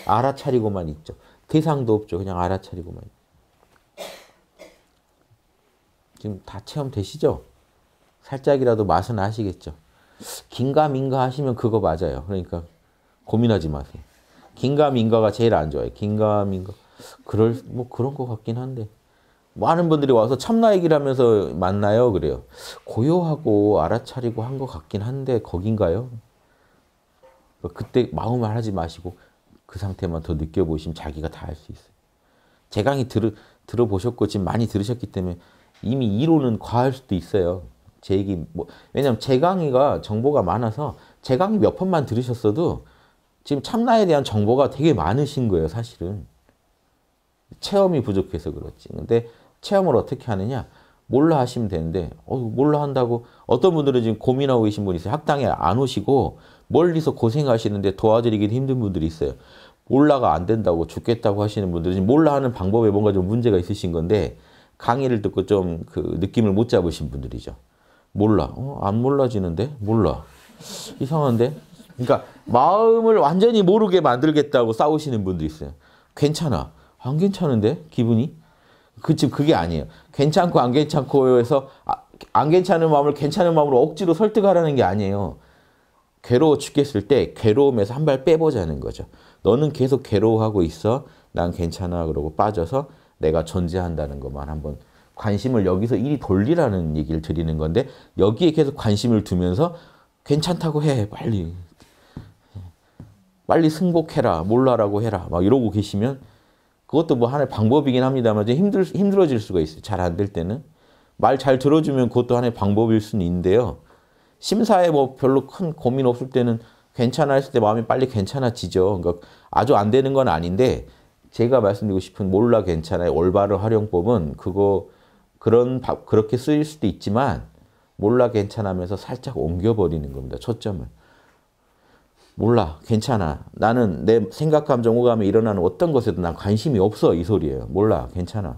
[SPEAKER 1] 알아차리고만 있죠. 대상도 그 없죠. 그냥 알아차리고만. 지금 다 체험되시죠? 살짝이라도 맛은 아시겠죠? 긴가 민가 하시면 그거 맞아요. 그러니까 고민하지 마세요. 긴가 민가가 제일 안 좋아요. 긴가 민가. 그럴 뭐 그런 것 같긴 한데 많은 분들이 와서 참나 얘기를 하면서 만나요 그래요 고요하고 알아차리고 한 것 같긴 한데 거긴가요? 그러니까 그때 마음을 하지 마시고 그 상태만 더 느껴보시면 자기가 다 알 수 있어요. 제 강의 들 들어보셨고 지금 많이 들으셨기 때문에 이미 이론은 과할 수도 있어요. 제 얘기 뭐 왜냐면 제 강의가 정보가 많아서 제 강의 몇 번만 들으셨어도 지금 참나에 대한 정보가 되게 많으신 거예요, 사실은. 체험이 부족해서 그렇지. 근데 체험을 어떻게 하느냐? 몰라 하시면 되는데 어, 몰라 한다고 어떤 분들은 지금 고민하고 계신 분이 있어요. 학당에 안 오시고 멀리서 고생하시는데 도와드리긴 힘든 분들이 있어요. 몰라가 안 된다고 죽겠다고 하시는 분들은 몰라 하는 방법에 뭔가 좀 문제가 있으신 건데 강의를 듣고 좀 그 느낌을 못 잡으신 분들이죠. 몰라. 어, 안 몰라지는데? 몰라. 이상한데? 그러니까 마음을 완전히 모르게 만들겠다고 싸우시는 분도 있어요. 괜찮아. 안 괜찮은데? 기분이? 그, 지 그게 아니에요. 괜찮고 안 괜찮고 해서 아, 안 괜찮은 마음을 괜찮은 마음으로 억지로 설득하라는 게 아니에요. 괴로워 죽겠을 때 괴로움에서 한 발 빼보자는 거죠. 너는 계속 괴로워하고 있어. 난 괜찮아. 그러고 빠져서 내가 존재한다는 것만 한번 관심을 여기서 이리 돌리라는 얘기를 드리는 건데 여기에 계속 관심을 두면서 괜찮다고 해. 빨리. 빨리 승복해라. 몰라라고 해라. 막 이러고 계시면 그것도 뭐 하나의 방법이긴 합니다만 힘들, 힘들어질 수가 있어요. 잘 안 될 때는. 말 잘 들어주면 그것도 하나의 방법일 수는 있는데요. 심사에 뭐 별로 큰 고민 없을 때는 괜찮아 했을 때 마음이 빨리 괜찮아지죠. 그러니까 아주 안 되는 건 아닌데 제가 말씀드리고 싶은 몰라 괜찮아의 올바른 활용법은 그거 그런 그렇게 쓰일 수도 있지만 몰라 괜찮아면서 살짝 옮겨버리는 겁니다. 초점을. 몰라 괜찮아 나는 내 생각 감정 오감에 일어나는 어떤 것에도 난 관심이 없어 이 소리예요 몰라 괜찮아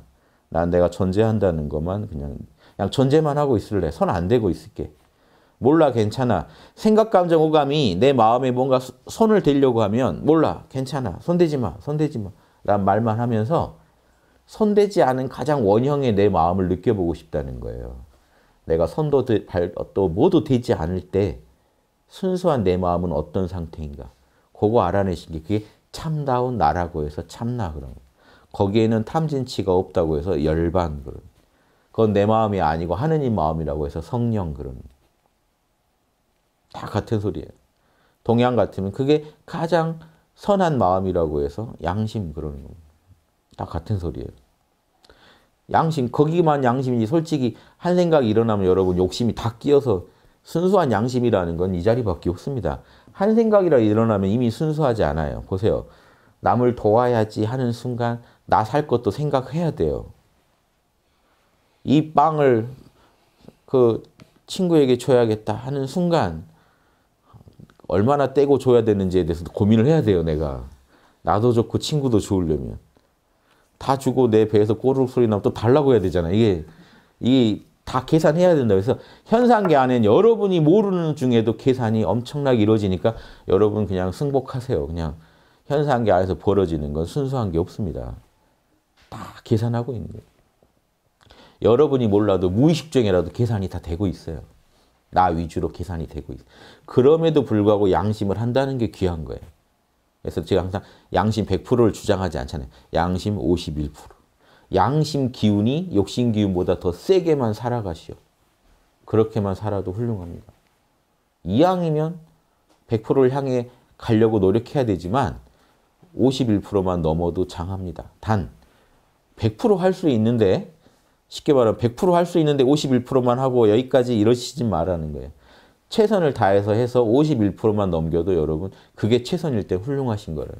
[SPEAKER 1] 난 내가 존재한다는 것만 그냥 그냥 존재만 하고 있을래 선 안되고 있을게 몰라 괜찮아. 생각, 감정, 오감이 내 마음에 뭔가 손을 대려고 하면 몰라 괜찮아. 손대지 마. 손대지 마. 라는 말만 하면서 손대지 않은 가장 원형의 내 마음을 느껴보고 싶다는 거예요. 내가 손도 대, 발, 또 모두 되지 않을 때 순수한 내 마음은 어떤 상태인가. 그거 알아내신 게 그게 참다운 나라고 해서 참나 그런 거. 거기에는 탐진치가 없다고 해서 열반 그런 그건 내 마음이 아니고 하느님 마음이라고 해서 성령 그런 다 같은 소리예요. 동양 같으면 그게 가장 선한 마음이라고 해서 양심 그러는 겁니다. 다 같은 소리예요. 양심, 거기만 양심이지 솔직히 한 생각이 일어나면 여러분 욕심이 다 끼어서 순수한 양심이라는 건 이 자리밖에 없습니다. 한 생각이라 일어나면 이미 순수하지 않아요. 보세요. 남을 도와야지 하는 순간 나 살 것도 생각해야 돼요. 이 빵을 그 친구에게 줘야겠다 하는 순간 얼마나 떼고 줘야 되는지에 대해서 고민을 해야 돼요, 내가. 나도 좋고 친구도 좋으려면. 다 주고 내 배에서 꼬르륵 소리 나면 또 달라고 해야 되잖아. 이게, 이게 다 계산해야 된다. 그래서 현상계 안엔 여러분이 모르는 중에도 계산이 엄청나게 이루어지니까 여러분 그냥 승복하세요. 그냥 현상계 안에서 벌어지는 건 순수한 게 없습니다. 다 계산하고 있는 거예요. 여러분이 몰라도 무의식 중이라도 계산이 다 되고 있어요. 나 위주로 계산이 되고 있어. 그럼에도 불구하고 양심을 한다는 게 귀한 거예요. 그래서 제가 항상 양심 100%를 주장하지 않잖아요. 양심 51%. 양심 기운이 욕심 기운보다 더 세게만 살아가시오. 그렇게만 살아도 훌륭합니다. 이왕이면 100%를 향해 가려고 노력해야 되지만 51%만 넘어도 장합니다. 단, 100%할 수 있는데 쉽게 말하면 100%할 수 있는데 51%만 하고 여기까지 이러시지 말라는 거예요. 최선을 다해서 해서 51%만 넘겨도 여러분 그게 최선일 때 훌륭하신 거예요더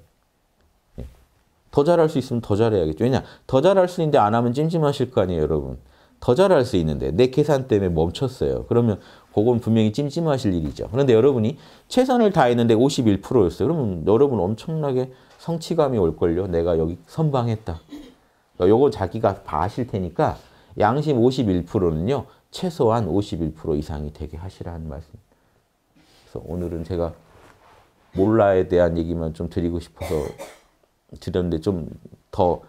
[SPEAKER 1] 예. 잘할 수 있으면 더 잘해야겠죠. 왜냐? 더 잘할 수 있는데 안 하면 찜찜하실 거 아니에요, 여러분. 더 잘할 수 있는데 내 계산 때문에 멈췄어요. 그러면 그건 분명히 찜찜하실 일이죠. 그런데 여러분이 최선을 다했는데 51%였어요. 그러면 여러분 엄청나게 성취감이 올걸요. 내가 여기 선방했다. 요거 자기가 봐실 테니까 양심 51%는요. 최소한 51% 이상이 되게 하시라는 말씀. 그래서 오늘은 제가 몰라에 대한 얘기만 좀 드리고 싶어서 드렸는데 좀 더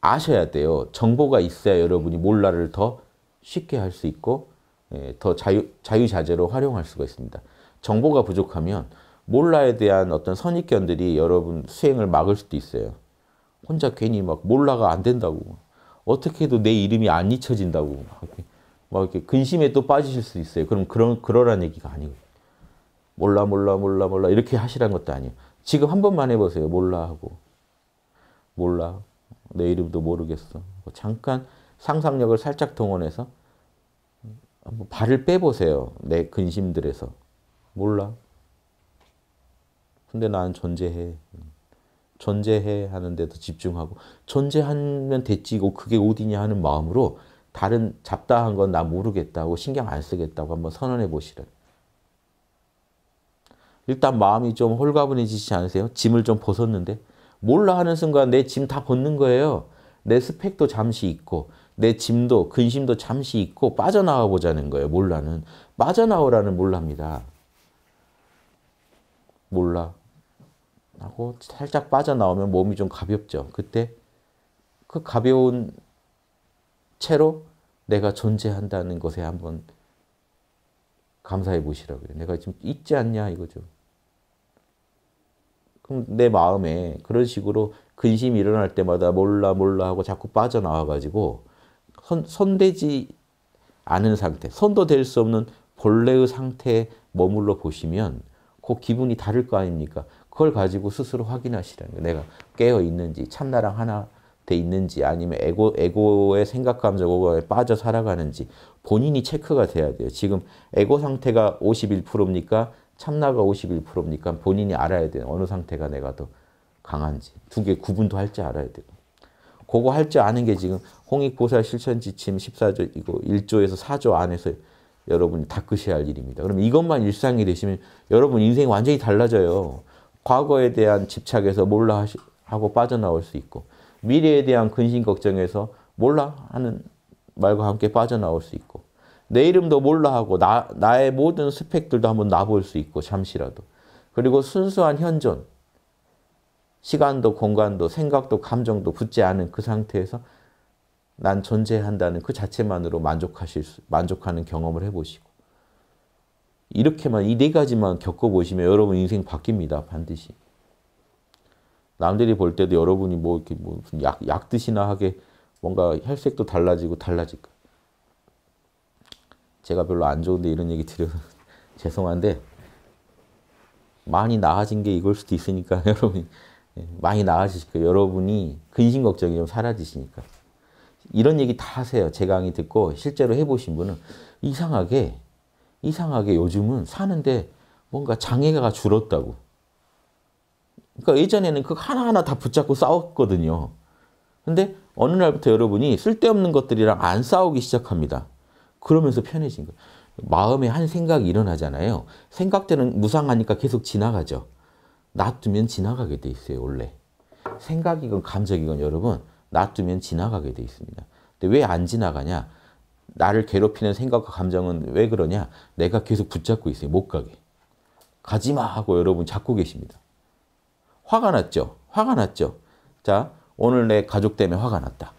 [SPEAKER 1] 아셔야 돼요. 정보가 있어야 여러분이 몰라를 더 쉽게 할 수 있고 예, 더 자유, 자유자재로 활용할 수가 있습니다. 정보가 부족하면 몰라에 대한 어떤 선입견들이 여러분 수행을 막을 수도 있어요. 혼자 괜히 막 몰라가 안 된다고 어떻게 해도 내 이름이 안 잊혀진다고 막 이렇게 근심에 또 빠지실 수 있어요. 그럼 그런 그러란 얘기가 아니고 몰라 몰라 몰라 몰라 이렇게 하시란 것도 아니에요. 지금 한 번만 해보세요. 몰라 하고 몰라 내 이름도 모르겠어. 뭐 잠깐 상상력을 살짝 동원해서 한번 발을 빼보세요. 내 근심들에서 몰라. 근데 난 존재해. 존재해 하는 데도 집중하고 존재하면 됐지고 그게 어디냐 하는 마음으로 다른 잡다한 건 나 모르겠다고 신경 안 쓰겠다고 한번 선언해 보시라. 일단 마음이 좀 홀가분해지지 않으세요? 짐을 좀 벗었는데 몰라 하는 순간 내 짐 다 벗는 거예요. 내 스펙도 잠시 있고 내 짐도 근심도 잠시 있고 빠져나와 보자는 거예요. 몰라는 빠져나오라는 몰라니다 몰라. 하고 살짝 빠져나오면 몸이 좀 가볍죠. 그때 그 가벼운 채로 내가 존재한다는 것에 한번 감사해 보시라고요. 내가 지금 있지 않냐 이거죠. 그럼 내 마음에 그런 식으로 근심이 일어날 때마다 몰라 몰라 하고 자꾸 빠져나와 가지고 손, 손대지 않은 상태, 손도 댈수 없는 본래의 상태에 머물러 보시면 그 기분이 다를 거 아닙니까? 그걸 가지고 스스로 확인하시라는 거예요. 내가 깨어 있는지, 참나랑 하나 돼 있는지, 아니면 에고, 에고의 생각, 감정에 빠져 살아가는지, 본인이 체크가 돼야 돼요. 지금 에고 상태가 51%입니까? 참나가 51%입니까? 본인이 알아야 돼요. 어느 상태가 내가 더 강한지. 두 개 구분도 할 줄 알아야 되고. 그거 할 줄 아는 게 지금 홍익보살 실천지침 14조, 이거 1조에서 4조 안에서 여러분이 닦으셔야 할 일입니다. 그럼 이것만 일상이 되시면 여러분 인생이 완전히 달라져요. 과거에 대한 집착에서 몰라 하고 빠져나올 수 있고 미래에 대한 근심 걱정에서 몰라 하는 말과 함께 빠져나올 수 있고 내 이름도 몰라 하고 나, 나의 모든 스펙들도 한번 놔볼 수 있고 잠시라도 그리고 순수한 현존 시간도 공간도 생각도 감정도 붙지 않은 그 상태에서 난 존재한다는 그 자체만으로 만족하실 수, 만족하는 경험을 해보시고 이렇게만 이 네 가지만 겪어보시면 여러분 인생 바뀝니다. 반드시. 남들이 볼 때도 여러분이 뭐 이렇게 뭐 무슨 약, 약 드시나 하게 뭔가 혈색도 달라지고 달라질 거 제가 별로 안 좋은데 이런 얘기 드려서 죄송한데 많이 나아진 게 이걸 수도 있으니까 여러분이 예, 많이 나아지실 거예요. 여러분이 근심 걱정이 좀 사라지시니까. 이런 얘기 다 하세요. 제 강의 듣고 실제로 해보신 분은 이상하게 이상하게 요즘은 사는데 뭔가 장애가 줄었다고. 그러니까 예전에는 그 하나하나 다 붙잡고 싸웠거든요. 근데 어느 날부터 여러분이 쓸데없는 것들이랑 안 싸우기 시작합니다. 그러면서 편해진 거예요. 마음에 한 생각이 일어나잖아요. 생각되는 무상하니까 계속 지나가죠. 놔두면 지나가게 돼 있어요, 원래. 생각이건 감정이건 여러분 놔두면 지나가게 돼 있습니다. 근데 왜 안 지나가냐? 나를 괴롭히는 생각과 감정은 왜 그러냐? 내가 계속 붙잡고 있어요. 못 가게. 가지마 하고 여러분 잡고 계십니다. 화가 났죠? 화가 났죠? 자, 오늘 내 가족 때문에 화가 났다.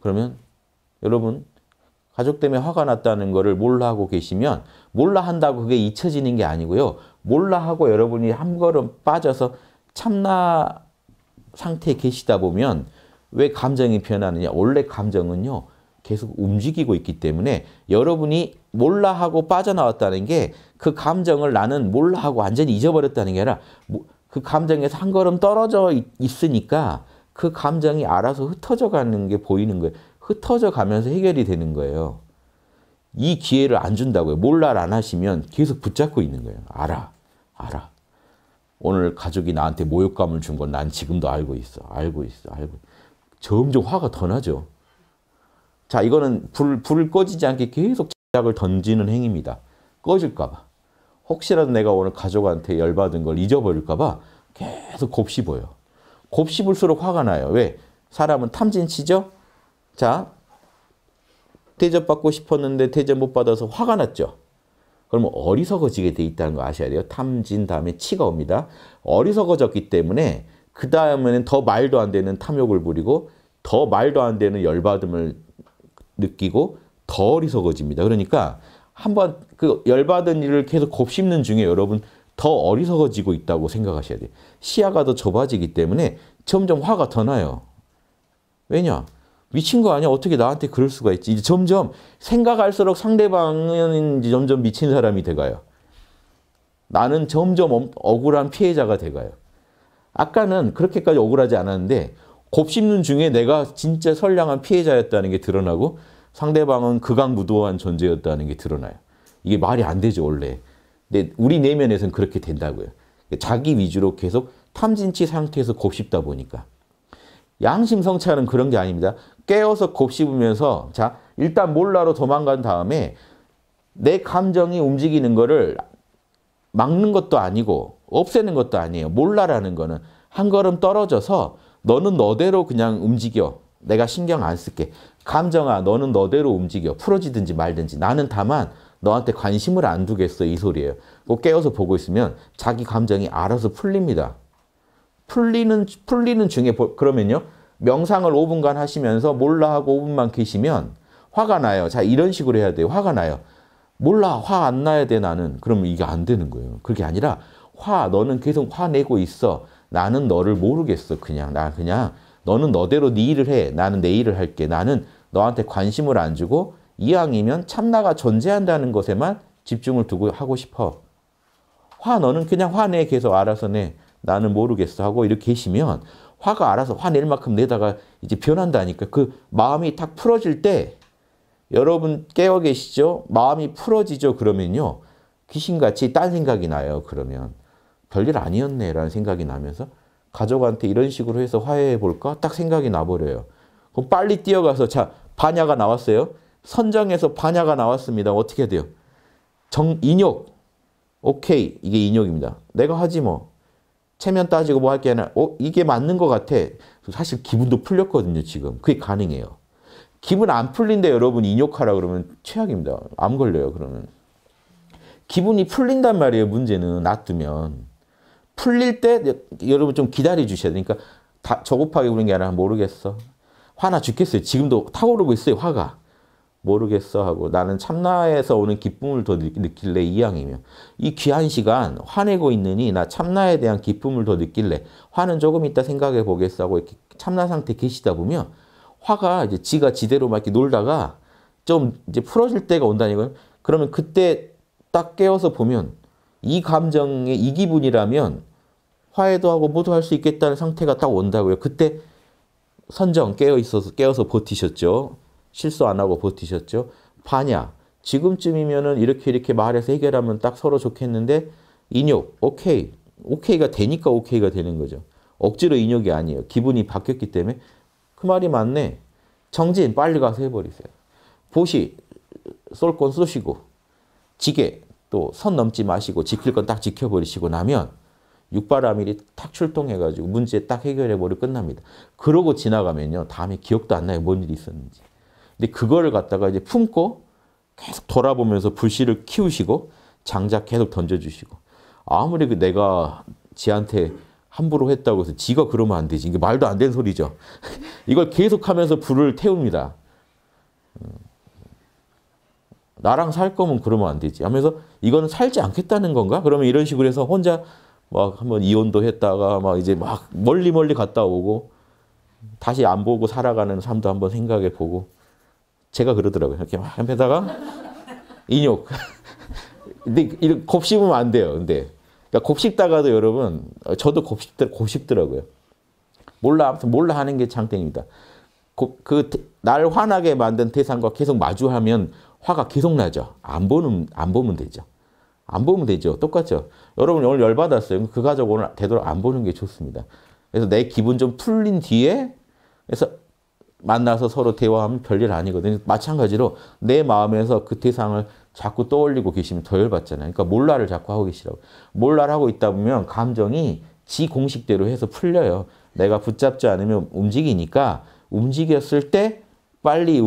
[SPEAKER 1] 그러면 여러분 가족 때문에 화가 났다는 것을 몰라 하고 계시면 몰라 한다고 그게 잊혀지는 게 아니고요. 몰라 하고 여러분이 한 걸음 빠져서 참나 상태에 계시다 보면 왜 감정이 변하느냐? 원래 감정은요. 계속 움직이고 있기 때문에 여러분이 몰라 하고 빠져나왔다는 게 그 감정을 나는 몰라 하고 완전히 잊어버렸다는 게 아니라 뭐 그 감정에서 한 걸음 떨어져 있으니까 그 감정이 알아서 흩어져 가는 게 보이는 거예요. 흩어져 가면서 해결이 되는 거예요. 이 기회를 안 준다고요. 몰라를 안 하시면 계속 붙잡고 있는 거예요. 알아, 알아. 오늘 가족이 나한테 모욕감을 준 건 난 지금도 알고 있어. 알고 있어. 알고. 점점 화가 더 나죠. 자, 이거는 불, 불을 꺼지지 않게 계속 작을 던지는 행위입니다. 꺼질까봐. 혹시라도 내가 오늘 가족한테 열받은 걸 잊어버릴까봐 계속 곱씹어요. 곱씹을수록 화가 나요. 왜? 사람은 탐진치죠? 자, 대접받고 싶었는데 대접 못 받아서 화가 났죠? 그러면 어리석어지게 돼 있다는 거 아셔야 돼요. 탐진 다음에 치가 옵니다. 어리석어졌기 때문에 그 다음에는 더 말도 안 되는 탐욕을 부리고 더 말도 안 되는 열받음을 느끼고 더 어리석어집니다. 그러니까 한번 그 열받은 일을 계속 곱씹는 중에 여러분 더 어리석어지고 있다고 생각하셔야 돼요. 시야가 더 좁아지기 때문에 점점 화가 더 나요. 왜냐? 미친 거 아니야? 어떻게 나한테 그럴 수가 있지? 이제 점점 생각할수록 상대방은 점점 미친 사람이 돼가요. 나는 점점 억울한 피해자가 돼가요. 아까는 그렇게까지 억울하지 않았는데 곱씹는 중에 내가 진짜 선량한 피해자였다는 게 드러나고 상대방은 극악무도한 존재였다는 게 드러나요. 이게 말이 안 되죠, 원래. 근데 우리 내면에서는 그렇게 된다고요. 자기 위주로 계속 탐진치 상태에서 곱씹다 보니까. 양심 성찰은 그런 게 아닙니다. 깨어서 곱씹으면서 자 일단 몰라로 도망간 다음에 내 감정이 움직이는 거를 막는 것도 아니고 없애는 것도 아니에요. 몰라라는 거는 한 걸음 떨어져서 너는 너대로 그냥 움직여. 내가 신경 안 쓸게. 감정아, 너는 너대로 움직여. 풀어지든지 말든지. 나는 다만 너한테 관심을 안 두겠어. 이 소리예요. 그 깨어서 보고 있으면 자기 감정이 알아서 풀립니다. 풀리는, 풀리는 중에, 보, 그러면요. 명상을 5분간 하시면서 몰라 하고 5분만 계시면 화가 나요. 자, 이런 식으로 해야 돼요. 화가 나요. 몰라, 화 안 나야 돼, 나는. 그러면 이게 안 되는 거예요. 그게 아니라, 화, 너는 계속 화내고 있어. 나는 너를 모르겠어. 그냥 나 그냥 너는 너대로 네 일을 해. 나는 내 일을 할게. 나는 너한테 관심을 안 주고 이왕이면 참나가 존재한다는 것에만 집중을 두고 하고 싶어. 화 너는 그냥 화내 계속 알아서 내. 나는 모르겠어 하고 이렇게 계시면 화가 알아서 화낼 만큼 내다가 이제 변한다니까 그 마음이 탁 풀어질 때 여러분 깨어 계시죠? 마음이 풀어지죠. 그러면요. 귀신같이 딴 생각이 나요. 그러면 별일 아니었네라는 생각이 나면서 가족한테 이런 식으로 해서 화해해 볼까 딱 생각이 나버려요. 그럼 빨리 뛰어가서 자 반야가 나왔어요. 선정에서 반야가 나왔습니다. 어떻게 돼요? 정 인욕 오케이 이게 인욕입니다. 내가 하지 뭐 체면 따지고 뭐 할 게 아니라 어 이게 맞는 것 같아. 사실 기분도 풀렸거든요 지금 그게 가능해요. 기분 안 풀린데 여러분 인욕하라 그러면 최악입니다. 암 걸려요 그러면. 기분이 풀린단 말이에요 문제는 놔두면. 풀릴 때 여러분 좀 기다려 주셔야 되니까 그러니까 다조급하게 우는 게 아니라 모르겠어. 화나 죽겠어요. 지금도 타오르고 있어요. 화가. 모르겠어 하고 나는 참나에서 오는 기쁨을 더 느낄래 이왕이면 이 귀한 시간 화내고 있느니 나 참나에 대한 기쁨을 더 느낄래 화는 조금 있다 생각해 보겠어 하고 이렇게 참나 상태 계시다 보면 화가 이제 지가 지대로 막 이렇게 놀다가 좀 이제 풀어질 때가 온다니까요 그러면 그때 딱 깨워서 보면 이 감정의 이 기분이라면 화해도 하고 모두 할 수 있겠다는 상태가 딱 온다고요. 그때 선정 깨어 있어서 깨어서 버티셨죠. 실수 안 하고 버티셨죠. 반야 지금쯤이면은 이렇게 이렇게 말해서 해결하면 딱 서로 좋겠는데 인욕 오케이 오케이가 되니까 오케이가 되는 거죠. 억지로 인욕이 아니에요. 기분이 바뀌었기 때문에 그 말이 맞네. 정진 빨리 가서 해버리세요. 보시 쏠 건 쏘시고 지게 또선 넘지 마시고 지킬 건 딱 지켜버리시고 나면 육바람밀이탁 출동해가지고 문제 딱 해결해버리고 끝납니다. 그러고 지나가면요. 다음에 기억도 안 나요. 뭔 일이 있었는지. 근데 그거를 갖다가 이제 품고 계속 돌아보면서 불씨를 키우시고 장작 계속 던져주시고 아무리 그 내가 지한테 함부로 했다고 해서 지가 그러면 안 되지. 이게 말도 안 되는 소리죠. 이걸 계속하면서 불을 태웁니다. 음. 나랑 살 거면 그러면 안 되지 하면서 이거는 살지 않겠다는 건가? 그러면 이런 식으로 해서 혼자 막 한번 이혼도 했다가 막 이제 막 멀리 멀리 갔다 오고 다시 안 보고 살아가는 삶도 한번 생각해 보고 제가 그러더라고요. 이렇게 막옆다가 인욕. 근데 이렇게 곱씹으면 안 돼요. 근데 그러니까 곱씹다가도 여러분 저도 곱씹더 곱씹더라고요. 몰라 아무튼 몰라 하는 게 장땡입니다. 그날 그 화나게 만든 대상과 계속 마주하면 화가 계속 나죠. 안 보는 안 보면 되죠. 안 보면 되죠. 똑같죠. 여러분 오늘 열 받았어요. 그 가족 오늘 되도록 안 보는 게 좋습니다. 그래서 내 기분 좀 풀린 뒤에 그래서 만나서 서로 대화하면 별일 아니거든요. 마찬가지로 내 마음에서 그 대상을 자꾸 떠올리고 계시면 더 열받잖아요. 그러니까 몰라를 자꾸 하고 계시라고. 몰라를 하고 있다 보면 감정이 지 공식대로 해서 풀려요. 내가 붙잡지 않으면 움직이니까 움직였을 때 빨리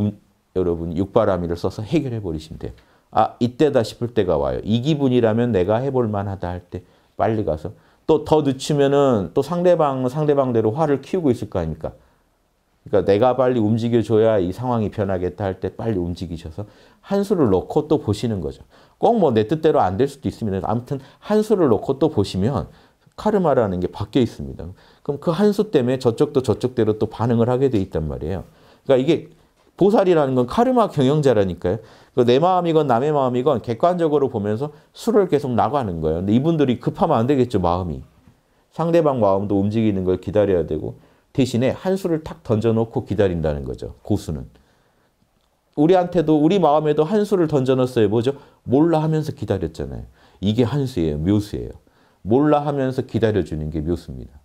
[SPEAKER 1] 여러분 육바라밀을 써서 해결해 버리시면 돼요. 아 이때다 싶을 때가 와요. 이 기분이라면 내가 해볼 만하다 할 때 빨리 가서 또 더 늦추면은 또 상대방 상대방대로 화를 키우고 있을 거 아닙니까? 그러니까 내가 빨리 움직여줘야 이 상황이 변하겠다 할 때 빨리 움직이셔서 한 수를 놓고또 보시는 거죠. 꼭 뭐 내 뜻대로 안 될 수도 있습니다. 아무튼 한 수를 놓고또 보시면 카르마라는 게 바뀌어 있습니다. 그럼 그 한 수 때문에 저쪽도 저쪽대로 또 반응을 하게 돼 있단 말이에요. 그러니까 이게 보살이라는 건 카르마 경영자라니까요. 내 마음이건 남의 마음이건 객관적으로 보면서 수를 계속 나가는 거예요. 근데 이분들이 급하면 안 되겠죠, 마음이. 상대방 마음도 움직이는 걸 기다려야 되고 대신에 한 수를 탁 던져놓고 기다린다는 거죠, 고수는. 우리한테도 우리 마음에도 한 수를 던져놨어요. 뭐죠? 몰라 하면서 기다렸잖아요. 이게 한 수예요, 묘수예요. 몰라 하면서 기다려주는 게 묘수입니다.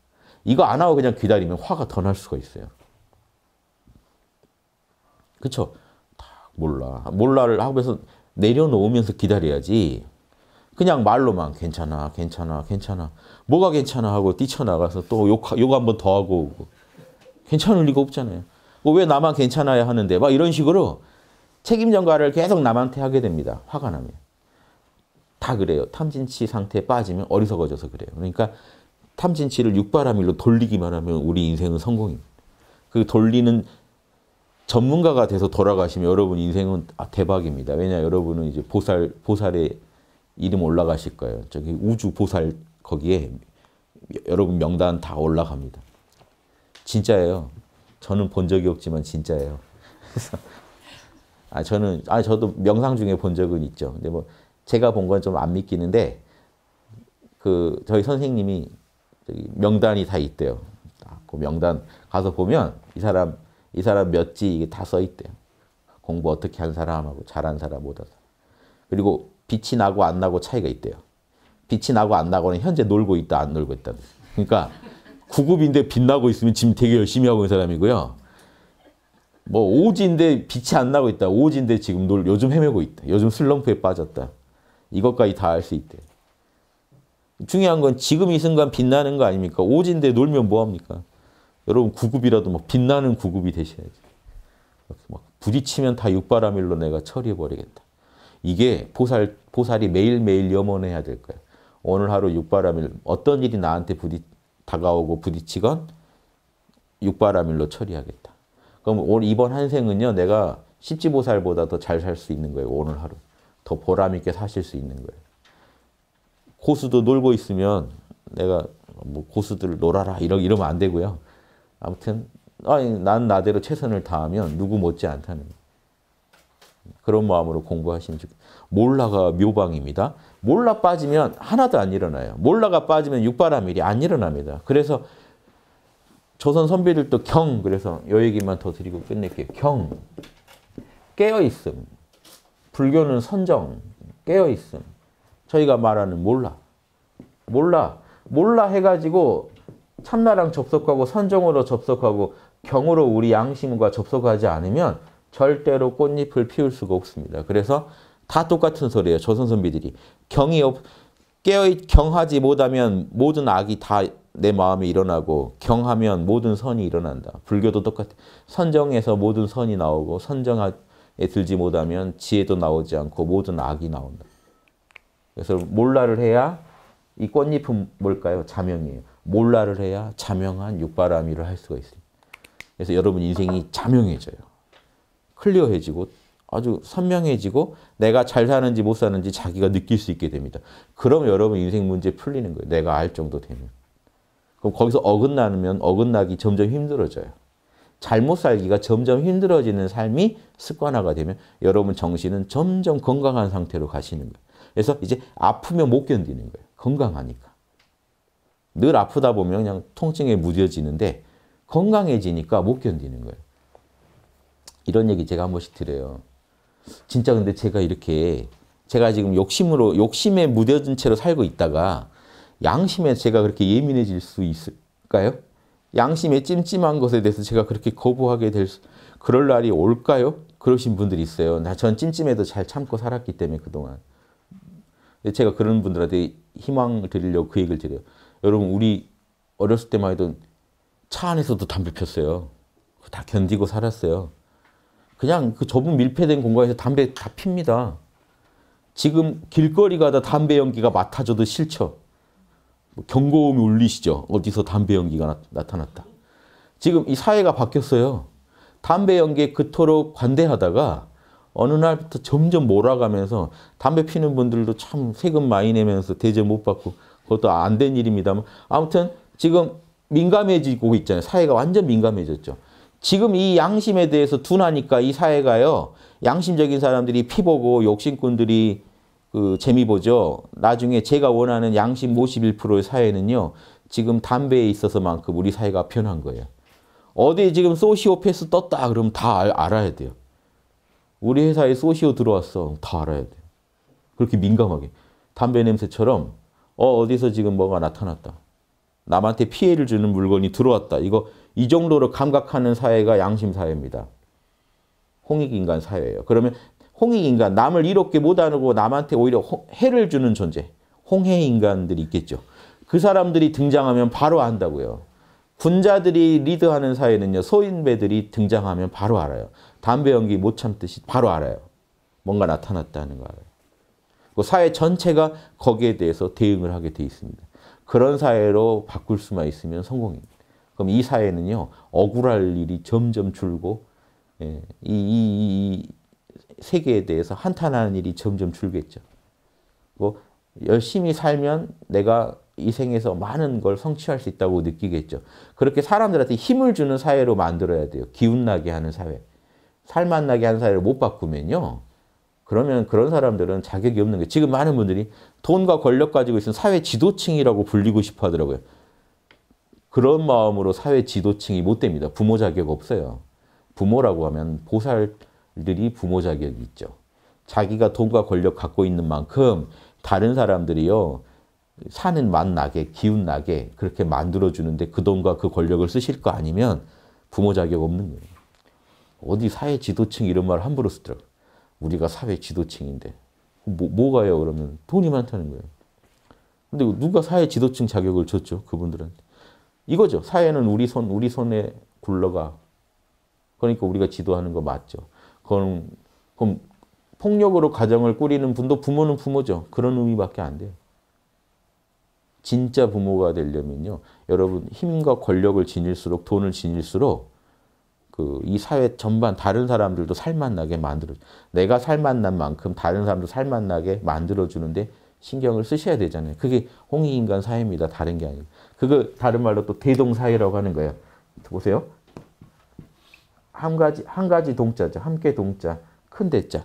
[SPEAKER 1] 이거 안 하고 그냥 기다리면 화가 더 날 수가 있어요. 그쵸? 몰라. 몰라를 하면서 내려놓으면서 기다려야지. 그냥 말로만 괜찮아, 괜찮아, 괜찮아. 뭐가 괜찮아 하고 뛰쳐나가서 또 욕, 욕한번 더 하고 오고. 괜찮을 리가 없잖아요. 뭐왜 나만 괜찮아야 하는데 막 이런 식으로 책임 전가를 계속 남한테 하게 됩니다. 화가 나면. 다 그래요. 탐진치 상태에 빠지면 어리석어져서 그래요. 그러니까 탐진치를 육바라밀로 돌리기만 하면 우리 인생은 성공입니다. 그 돌리는 전문가가 돼서 돌아가시면 여러분 인생은 아, 대박입니다. 왜냐 여러분은 이제 보살 보살의 이름 올라가실 거예요. 저기 우주 보살 거기에 여러분 명단 다 올라갑니다. 진짜예요. 저는 본 적이 없지만 진짜예요. 아 저는 아 저도 명상 중에 본 적은 있죠. 근데 뭐 제가 본 건 좀 안 믿기는데 그 저희 선생님이 명단이 다 있대요. 아, 그 명단 가서 보면 이 사람 이 사람 몇지 이게 다 써있대요. 공부 어떻게 한 사람하고 잘한 사람 못한 사람. 그리고 빛이 나고 안 나고 차이가 있대요. 빛이 나고 안 나고는 현재 놀고 있다 안 놀고 있다. 그러니까 구급인데 빛나고 있으면 지금 되게 열심히 하고 있는 사람이고요. 뭐 오지인데 빛이 안 나고 있다. 오지인데 지금 놀, 요즘 헤매고 있다. 요즘 슬럼프에 빠졌다. 이것까지 다 알 수 있대. 중요한 건 지금 이 순간 빛나는 거 아닙니까? 오지인데 놀면 뭐합니까? 여러분 구급이라도 막 뭐 빛나는 구급이 되셔야지. 막 부딪히면 다 육바라밀로 내가 처리해버리겠다. 이게 보살, 보살이 매일매일 염원해야 될거야 오늘 하루 육바라밀, 어떤 일이 나한테 부딪, 다가오고 부딪히건 육바라밀로 처리하겠다. 그럼 오늘 이번 한 생은요, 내가 십지보살보다 더 잘 살 수 있는 거예요, 오늘 하루. 더 보람있게 사실 수 있는 거예요. 고수도 놀고 있으면 내가 뭐 고수들 놀아라, 이러, 이러면 안 되고요. 아무튼 아니, 난 나대로 최선을 다하면 누구 못지 않다는 그런 마음으로 공부하시면 좋 몰라가 묘방입니다. 몰라 빠지면 하나도 안 일어나요. 몰라가 빠지면 육바람일이 안 일어납니다. 그래서 조선 선비들도 경 그래서 요 얘기만 더 드리고 끝낼게요. 경 깨어있음 불교는 선정 깨어있음 저희가 말하는 몰라 몰라 몰라 해가지고 참나랑 접속하고 선정으로 접속하고 경으로 우리 양심과 접속하지 않으면 절대로 꽃잎을 피울 수가 없습니다. 그래서 다 똑같은 소리예요. 조선 선비들이 경이 없 깨어 경하지 못하면 모든 악이 다 내 마음에 일어나고 경하면 모든 선이 일어난다. 불교도 똑같아. 선정에서 모든 선이 나오고 선정에 들지 못하면 지혜도 나오지 않고 모든 악이 나온다. 그래서 몰라를 해야 이 꽃잎은 뭘까요? 자명이에요. 몰라를 해야 자명한 육바라미을할 수가 있습니다. 그래서 여러분 인생이 자명해져요. 클리어해지고 아주 선명해지고 내가 잘 사는지 못 사는지 자기가 느낄 수 있게 됩니다. 그럼 여러분 인생 문제 풀리는 거예요. 내가 알 정도 되면. 그럼 거기서 어긋나면 어긋나기 점점 힘들어져요. 잘못 살기가 점점 힘들어지는 삶이 습관화가 되면 여러분 정신은 점점 건강한 상태로 가시는 거예요. 그래서 이제 아프면 못 견디는 거예요. 건강하니까. 늘 아프다 보면 그냥 통증에 무뎌지는데 건강해지니까 못 견디는 거예요. 이런 얘기 제가 한 번씩 드려요. 진짜 근데 제가 이렇게 제가 지금 욕심으로 욕심에 무뎌진 채로 살고 있다가 양심에 제가 그렇게 예민해질 수 있을까요? 양심에 찜찜한 것에 대해서 제가 그렇게 거부하게 될 수, 그럴 날이 올까요? 그러신 분들이 있어요. 나 전 찜찜해도 잘 참고 살았기 때문에 그동안. 제가 그런 분들한테 희망 드리려고 그 얘기를 드려요. 여러분 우리 어렸을 때만 해도 차 안에서도 담배 폈어요. 다 견디고 살았어요. 그냥 그 좁은 밀폐된 공간에서 담배 다 핍니다. 지금 길거리 가다 담배 연기가 맡아져도 싫죠. 뭐 경고음이 울리시죠. 어디서 담배 연기가 나, 타났다 지금 이 사회가 바뀌었어요. 담배 연기에 그토록 관대하다가 어느 날부터 점점 몰아가면서 담배 피는 분들도 참 세금 많이 내면서 대제 못 받고 그것도 안 된 일입니다만 아무튼 지금 민감해지고 있잖아요. 사회가 완전 민감해졌죠. 지금 이 양심에 대해서 둔하니까 이 사회가요. 양심적인 사람들이 피보고 욕심꾼들이 그 재미 보죠. 나중에 제가 원하는 양심 51%의 사회는요. 지금 담배에 있어서만큼 우리 사회가 변한 거예요. 어디 지금 소시오패스 떴다 그럼 다 알, 알아야 돼요. 우리 회사에 소시오 들어왔어. 다 알아야 돼요. 그렇게 민감하게. 담배 냄새처럼 어, 어디서 지금 뭐가 나타났다. 남한테 피해를 주는 물건이 들어왔다. 이거 이 정도로 감각하는 사회가 양심 사회입니다. 홍익인간 사회예요. 그러면 홍익인간, 남을 이롭게 못하고 남한테 오히려 해를 주는 존재, 홍해인간들이 있겠죠. 그 사람들이 등장하면 바로 안다고요. 군자들이 리드하는 사회는요. 소인배들이 등장하면 바로 알아요. 담배 연기 못 참듯이 바로 알아요. 뭔가 나타났다는 거 알아요. 그 사회 전체가 거기에 대해서 대응을 하게 돼 있습니다. 그런 사회로 바꿀 수만 있으면 성공입니다. 그럼 이 사회는요, 억울할 일이 점점 줄고, 예, 이, 이, 이 세계에 대해서 한탄하는 일이 점점 줄겠죠. 뭐 열심히 살면 내가 이 생에서 많은 걸 성취할 수 있다고 느끼겠죠. 그렇게 사람들한테 힘을 주는 사회로 만들어야 돼요. 기운나게 하는 사회. 살맛나게 하는 사회를 못 바꾸면요. 그러면 그런 사람들은 자격이 없는 거예요. 지금 많은 분들이 돈과 권력 가지고 있는 사회 지도층이라고 불리고 싶어 하더라고요. 그런 마음으로 사회 지도층이 못 됩니다. 부모 자격 없어요. 부모라고 하면 보살들이 부모 자격이 있죠. 자기가 돈과 권력 갖고 있는 만큼 다른 사람들이요. 사는 맛 나게, 기운 나게 그렇게 만들어주는데 그 돈과 그 권력을 쓰실 거 아니면 부모 자격 없는 거예요. 어디 사회 지도층 이런 말 함부로 쓰더라고요. 우리가 사회 지도층인데 뭐, 뭐가요? 그러면 돈이 많다는 거예요. 근데 누가 사회 지도층 자격을 줬죠? 그분들은 이거죠. 사회는 우리 손 우리 손에 굴러가. 그러니까 우리가 지도하는 거 맞죠. 그럼 그럼 폭력으로 가정을 꾸리는 분도 부모는 부모죠. 그런 의미밖에 안 돼요. 진짜 부모가 되려면요. 여러분 힘과 권력을 지닐수록 돈을 지닐수록 그이 사회 전반 다른 사람들도 살맛나게 만들어 내가 살맛난 만큼 다른 사람도 살맛나게 만들어 주는데 신경을 쓰셔야 되잖아요. 그게 홍익 인간 사회입니다. 다른 게 아니고. 그거 다른 말로 또 대동 사회라고 하는 거예요. 보세요. 한 가지 한 가지 동자죠. 함께 동자. 큰 대자.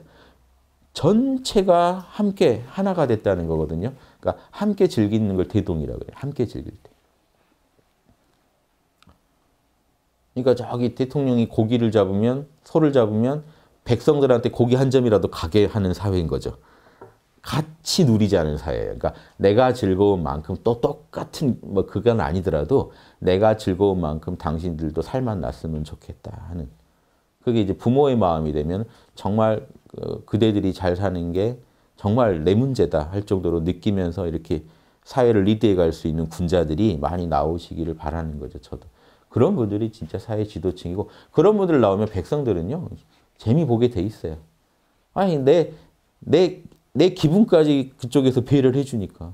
[SPEAKER 1] 전체가 함께 하나가 됐다는 거거든요. 그러니까 함께 즐기는 걸 대동이라고 해요. 함께 즐기는. 그러니까 저기 대통령이 고기를 잡으면 소를 잡으면 백성들한테 고기 한 점이라도 가게 하는 사회인 거죠. 같이 누리지 않은 사회예요. 그러니까 내가 즐거운 만큼 또 똑같은 뭐 그건 아니더라도 내가 즐거운 만큼 당신들도 살만 났으면 좋겠다 하는 그게 이제 부모의 마음이 되면 정말 어, 그대들이 잘 사는 게 정말 내 문제다 할 정도로 느끼면서 이렇게 사회를 리드해 갈 수 있는 군자들이 많이 나오시기를 바라는 거죠, 저도. 그런 분들이 진짜 사회 지도층이고 그런 분들 나오면 백성들은요. 재미 보게 돼 있어요. 아니 내 내, 내 기분까지 그쪽에서 배를 해주니까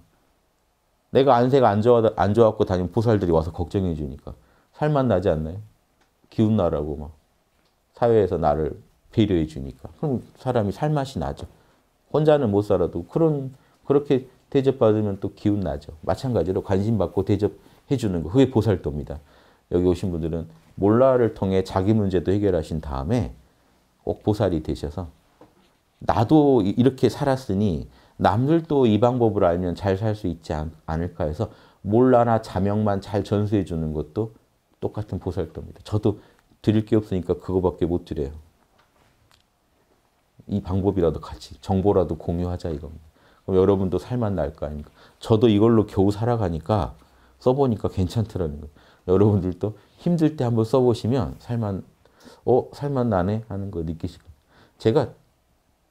[SPEAKER 1] 내가 안세안 좋아 안 좋았고 다니는 보살들이 와서 걱정해 주니까 살만 나지 않나요? 기운 나라고 막 사회에서 나를 배려해 주니까 그럼 사람이 살맛이 나죠. 혼자는 못 살아도 그런 그렇게 대접받으면 또 기운 나죠. 마찬가지로 관심 받고 대접해 주는 거 그게 보살도입니다. 여기 오신 분들은 몰라를 통해 자기 문제도 해결하신 다음에 꼭 보살이 되셔서 나도 이렇게 살았으니 남들도 이 방법을 알면 잘 살 수 있지 않을까 해서 몰라나 자명만 잘 전수해 주는 것도 똑같은 보살도입니다. 저도 드릴 게 없으니까 그거밖에 못 드려요. 이 방법이라도 같이 정보라도 공유하자 이겁니다. 그럼 여러분도 살만 날 거 아닙니까? 저도 이걸로 겨우 살아가니까 써보니까 괜찮더라는 거예요. 여러분들도 힘들 때 한번 써보시면 살만 어 살만 나네 하는 거 느끼실 거예요. 제가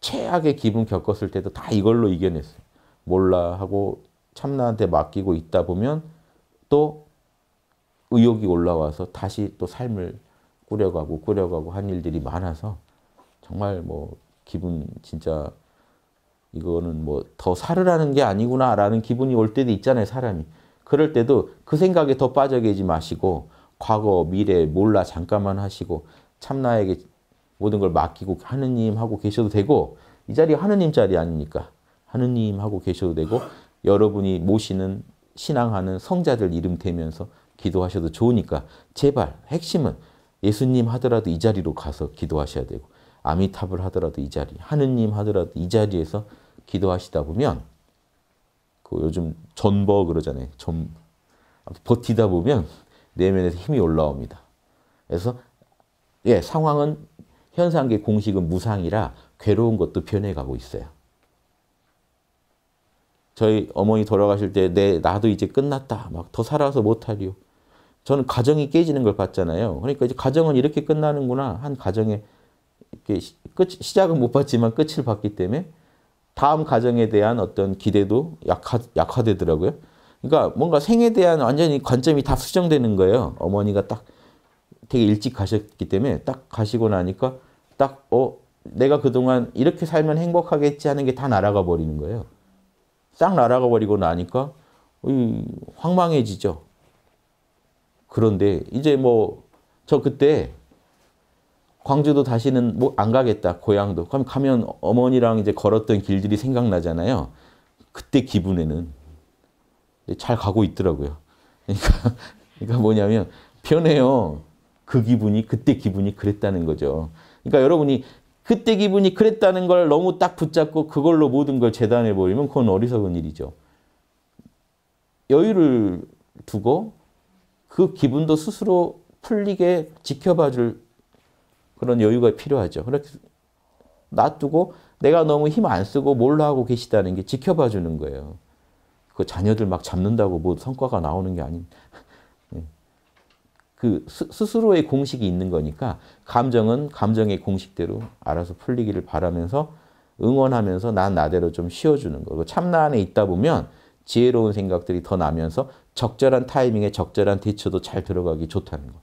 [SPEAKER 1] 최악의 기분 겪었을 때도 다 이걸로 이겨냈어요. 몰라 하고 참나한테 맡기고 있다 보면 또 의욕이 올라와서 다시 또 삶을 꾸려가고 꾸려가고 한 일들이 많아서 정말 뭐 기분 진짜 이거는 뭐 더 살으라는 게 아니구나라는 기분이 올 때도 있잖아요 사람이 그럴 때도 그 생각에 더 빠져계지 마시고 과거, 미래 몰라 잠깐만 하시고 참나에게 모든 걸 맡기고 하느님 하고 계셔도 되고 이 자리 하느님 자리 아닙니까? 하느님 하고 계셔도 되고 여러분이 모시는 신앙하는 성자들 이름 대면서 기도하셔도 좋으니까 제발 핵심은 예수님 하더라도 이 자리로 가서 기도하셔야 되고 아미탑을 하더라도 이 자리, 하느님 하더라도 이 자리에서 기도하시다 보면 그 요즘 전버 그러잖아요. 좀 버티다 보면 내면에서 힘이 올라옵니다. 그래서 예, 상황은 현상계 공식은 무상이라 괴로운 것도 변해가고 있어요. 저희 어머니 돌아가실 때 내 나도 이제 끝났다. 막 더 살아서 못하리요. 저는 가정이 깨지는 걸 봤잖아요. 그러니까 이제 가정은 이렇게 끝나는구나. 한 가정의 이렇게 끝 시작은 못 봤지만 끝을 봤기 때문에 다음 가정에 대한 어떤 기대도 약화, 약화되더라고요. 그러니까 뭔가 생에 대한 완전히 관점이 다 수정되는 거예요. 어머니가 딱 되게 일찍 가셨기 때문에 딱 가시고 나니까 딱, 어, 내가 그동안 이렇게 살면 행복하겠지 하는 게 다 날아가 버리는 거예요. 싹 날아가 버리고 나니까 황망해지죠. 그런데 이제 뭐, 저 그때 광주도 다시는 뭐안 가겠다 고향도 그럼 가면 어머니랑 이제 걸었던 길들이 생각나잖아요 그때 기분에는 잘 가고 있더라고요 그러니까, 그러니까 뭐냐면 편해요 그 기분이 그때 기분이 그랬다는 거죠 그러니까 여러분이 그때 기분이 그랬다는 걸 너무 딱 붙잡고 그걸로 모든 걸 재단해 버리면 그건 어리석은 일이죠 여유를 두고 그 기분도 스스로 풀리게 지켜봐 줄 그런 여유가 필요하죠. 그렇게 놔두고 내가 너무 힘 안 쓰고 몰라 하고 계시다는 게 지켜봐 주는 거예요. 그 자녀들 막 잡는다고 뭐 성과가 나오는 게 아닌 네. 그 스, 스로의 공식이 있는 거니까 감정은 감정의 공식대로 알아서 풀리기를 바라면서 응원하면서 난 나대로 좀 쉬어주는 거고 참나 안에 있다 보면 지혜로운 생각들이 더 나면서 적절한 타이밍에 적절한 대처도 잘 들어가기 좋다는 거.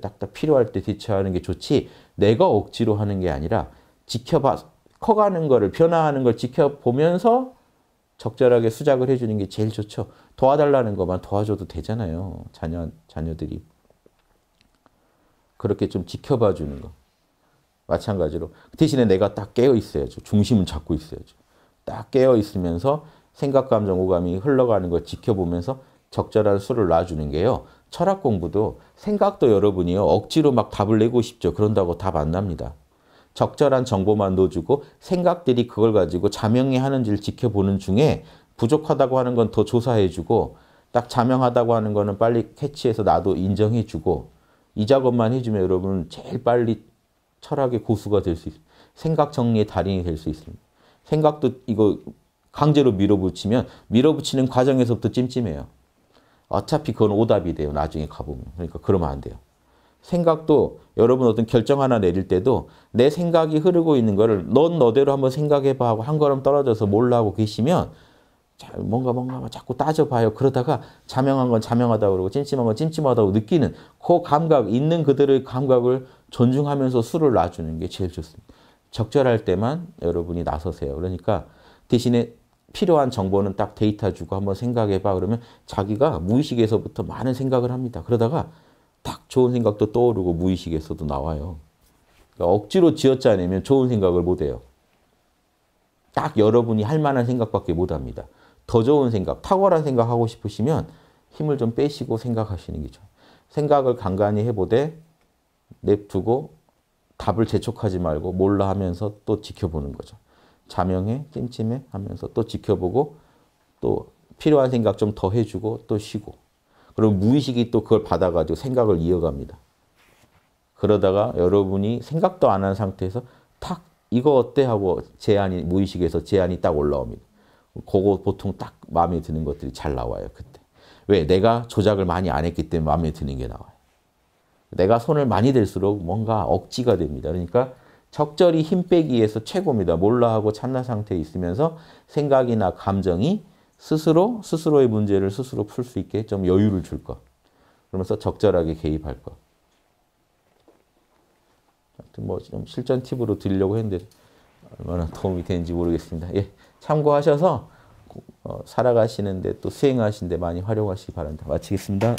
[SPEAKER 1] 딱딱 필요할 때 대처하는 게 좋지 내가 억지로 하는 게 아니라 지켜봐 커가는 거를 변화하는 걸 지켜보면서 적절하게 수작을 해주는 게 제일 좋죠. 도와달라는 것만 도와줘도 되잖아요. 자녀 자녀들이 그렇게 좀 지켜봐 주는 거 마찬가지로 대신에 내가 딱 깨어 있어야죠. 중심을 잡고 있어야죠. 딱 깨어 있으면서 생각, 감정, 오감이 흘러가는 걸 지켜보면서 적절한 수를 놔주는 게요. 철학 공부도 생각도 여러분이요. 억지로 막 답을 내고 싶죠. 그런다고 답 안 납니다. 적절한 정보만 넣어주고 생각들이 그걸 가지고 자명해 하는지를 지켜보는 중에 부족하다고 하는 건 더 조사해주고 딱 자명하다고 하는 거는 빨리 캐치해서 나도 인정해주고 이 작업만 해주면 여러분 제일 빨리 철학의 고수가 될 수 있습니다. 생각 정리의 달인이 될 수 있습니다. 생각도 이거 강제로 밀어붙이면 밀어붙이는 과정에서부터 찜찜해요. 어차피 그건 오답이 돼요. 나중에 가보면. 그러니까 그러면 안 돼요. 생각도 여러분 어떤 결정 하나 내릴 때도 내 생각이 흐르고 있는 거를 넌 너대로 한번 생각해봐 하고 한 걸음 떨어져서 몰라 하고 계시면 뭔가 뭔가 자꾸 따져봐요. 그러다가 자명한 건 자명하다 고 그러고 찜찜한 건 찜찜하다고 느끼는 그 감각, 있는 그들의 감각을 존중하면서 수를 놔주는 게 제일 좋습니다. 적절할 때만 여러분이 나서세요. 그러니까 대신에 필요한 정보는 딱 데이터 주고 한번 생각해봐. 그러면 자기가 무의식에서부터 많은 생각을 합니다. 그러다가 딱 좋은 생각도 떠오르고 무의식에서도 나와요. 그러니까 억지로 지었지않으면 좋은 생각을 못해요. 딱 여러분이 할 만한 생각밖에 못합니다. 더 좋은 생각, 탁월한 생각 하고 싶으시면 힘을 좀 빼시고 생각하시는 게죠. 좋 생각을 간간히 해보되 냅두고 답을 재촉하지 말고 몰라 하면서 또 지켜보는 거죠. 자명해, 찜찜해 하면서 또 지켜보고 또 필요한 생각 좀 더 해주고 또 쉬고 그리고 무의식이 또 그걸 받아가지고 생각을 이어갑니다. 그러다가 여러분이 생각도 안 한 상태에서 탁 이거 어때 하고 제안이 무의식에서 제안이 딱 올라옵니다. 그거 보통 딱 마음에 드는 것들이 잘 나와요 그때. 왜? 내가 조작을 많이 안 했기 때문에 마음에 드는 게 나와요. 내가 손을 많이 댈수록 뭔가 억지가 됩니다. 그러니까 적절히 힘 빼기 위해서 최고입니다. 몰라하고 참나 상태에 있으면서 생각이나 감정이 스스로 스스로의 문제를 스스로 풀 수 있게 좀 여유를 줄 것. 그러면서 적절하게 개입할 것. 뭐좀 실전 팁으로 드리려고 했는데 얼마나 도움이 되는지 모르겠습니다. 예, 참고하셔서 어, 살아가시는데 또 수행하시는데 많이 활용하시기 바랍니다. 마치겠습니다.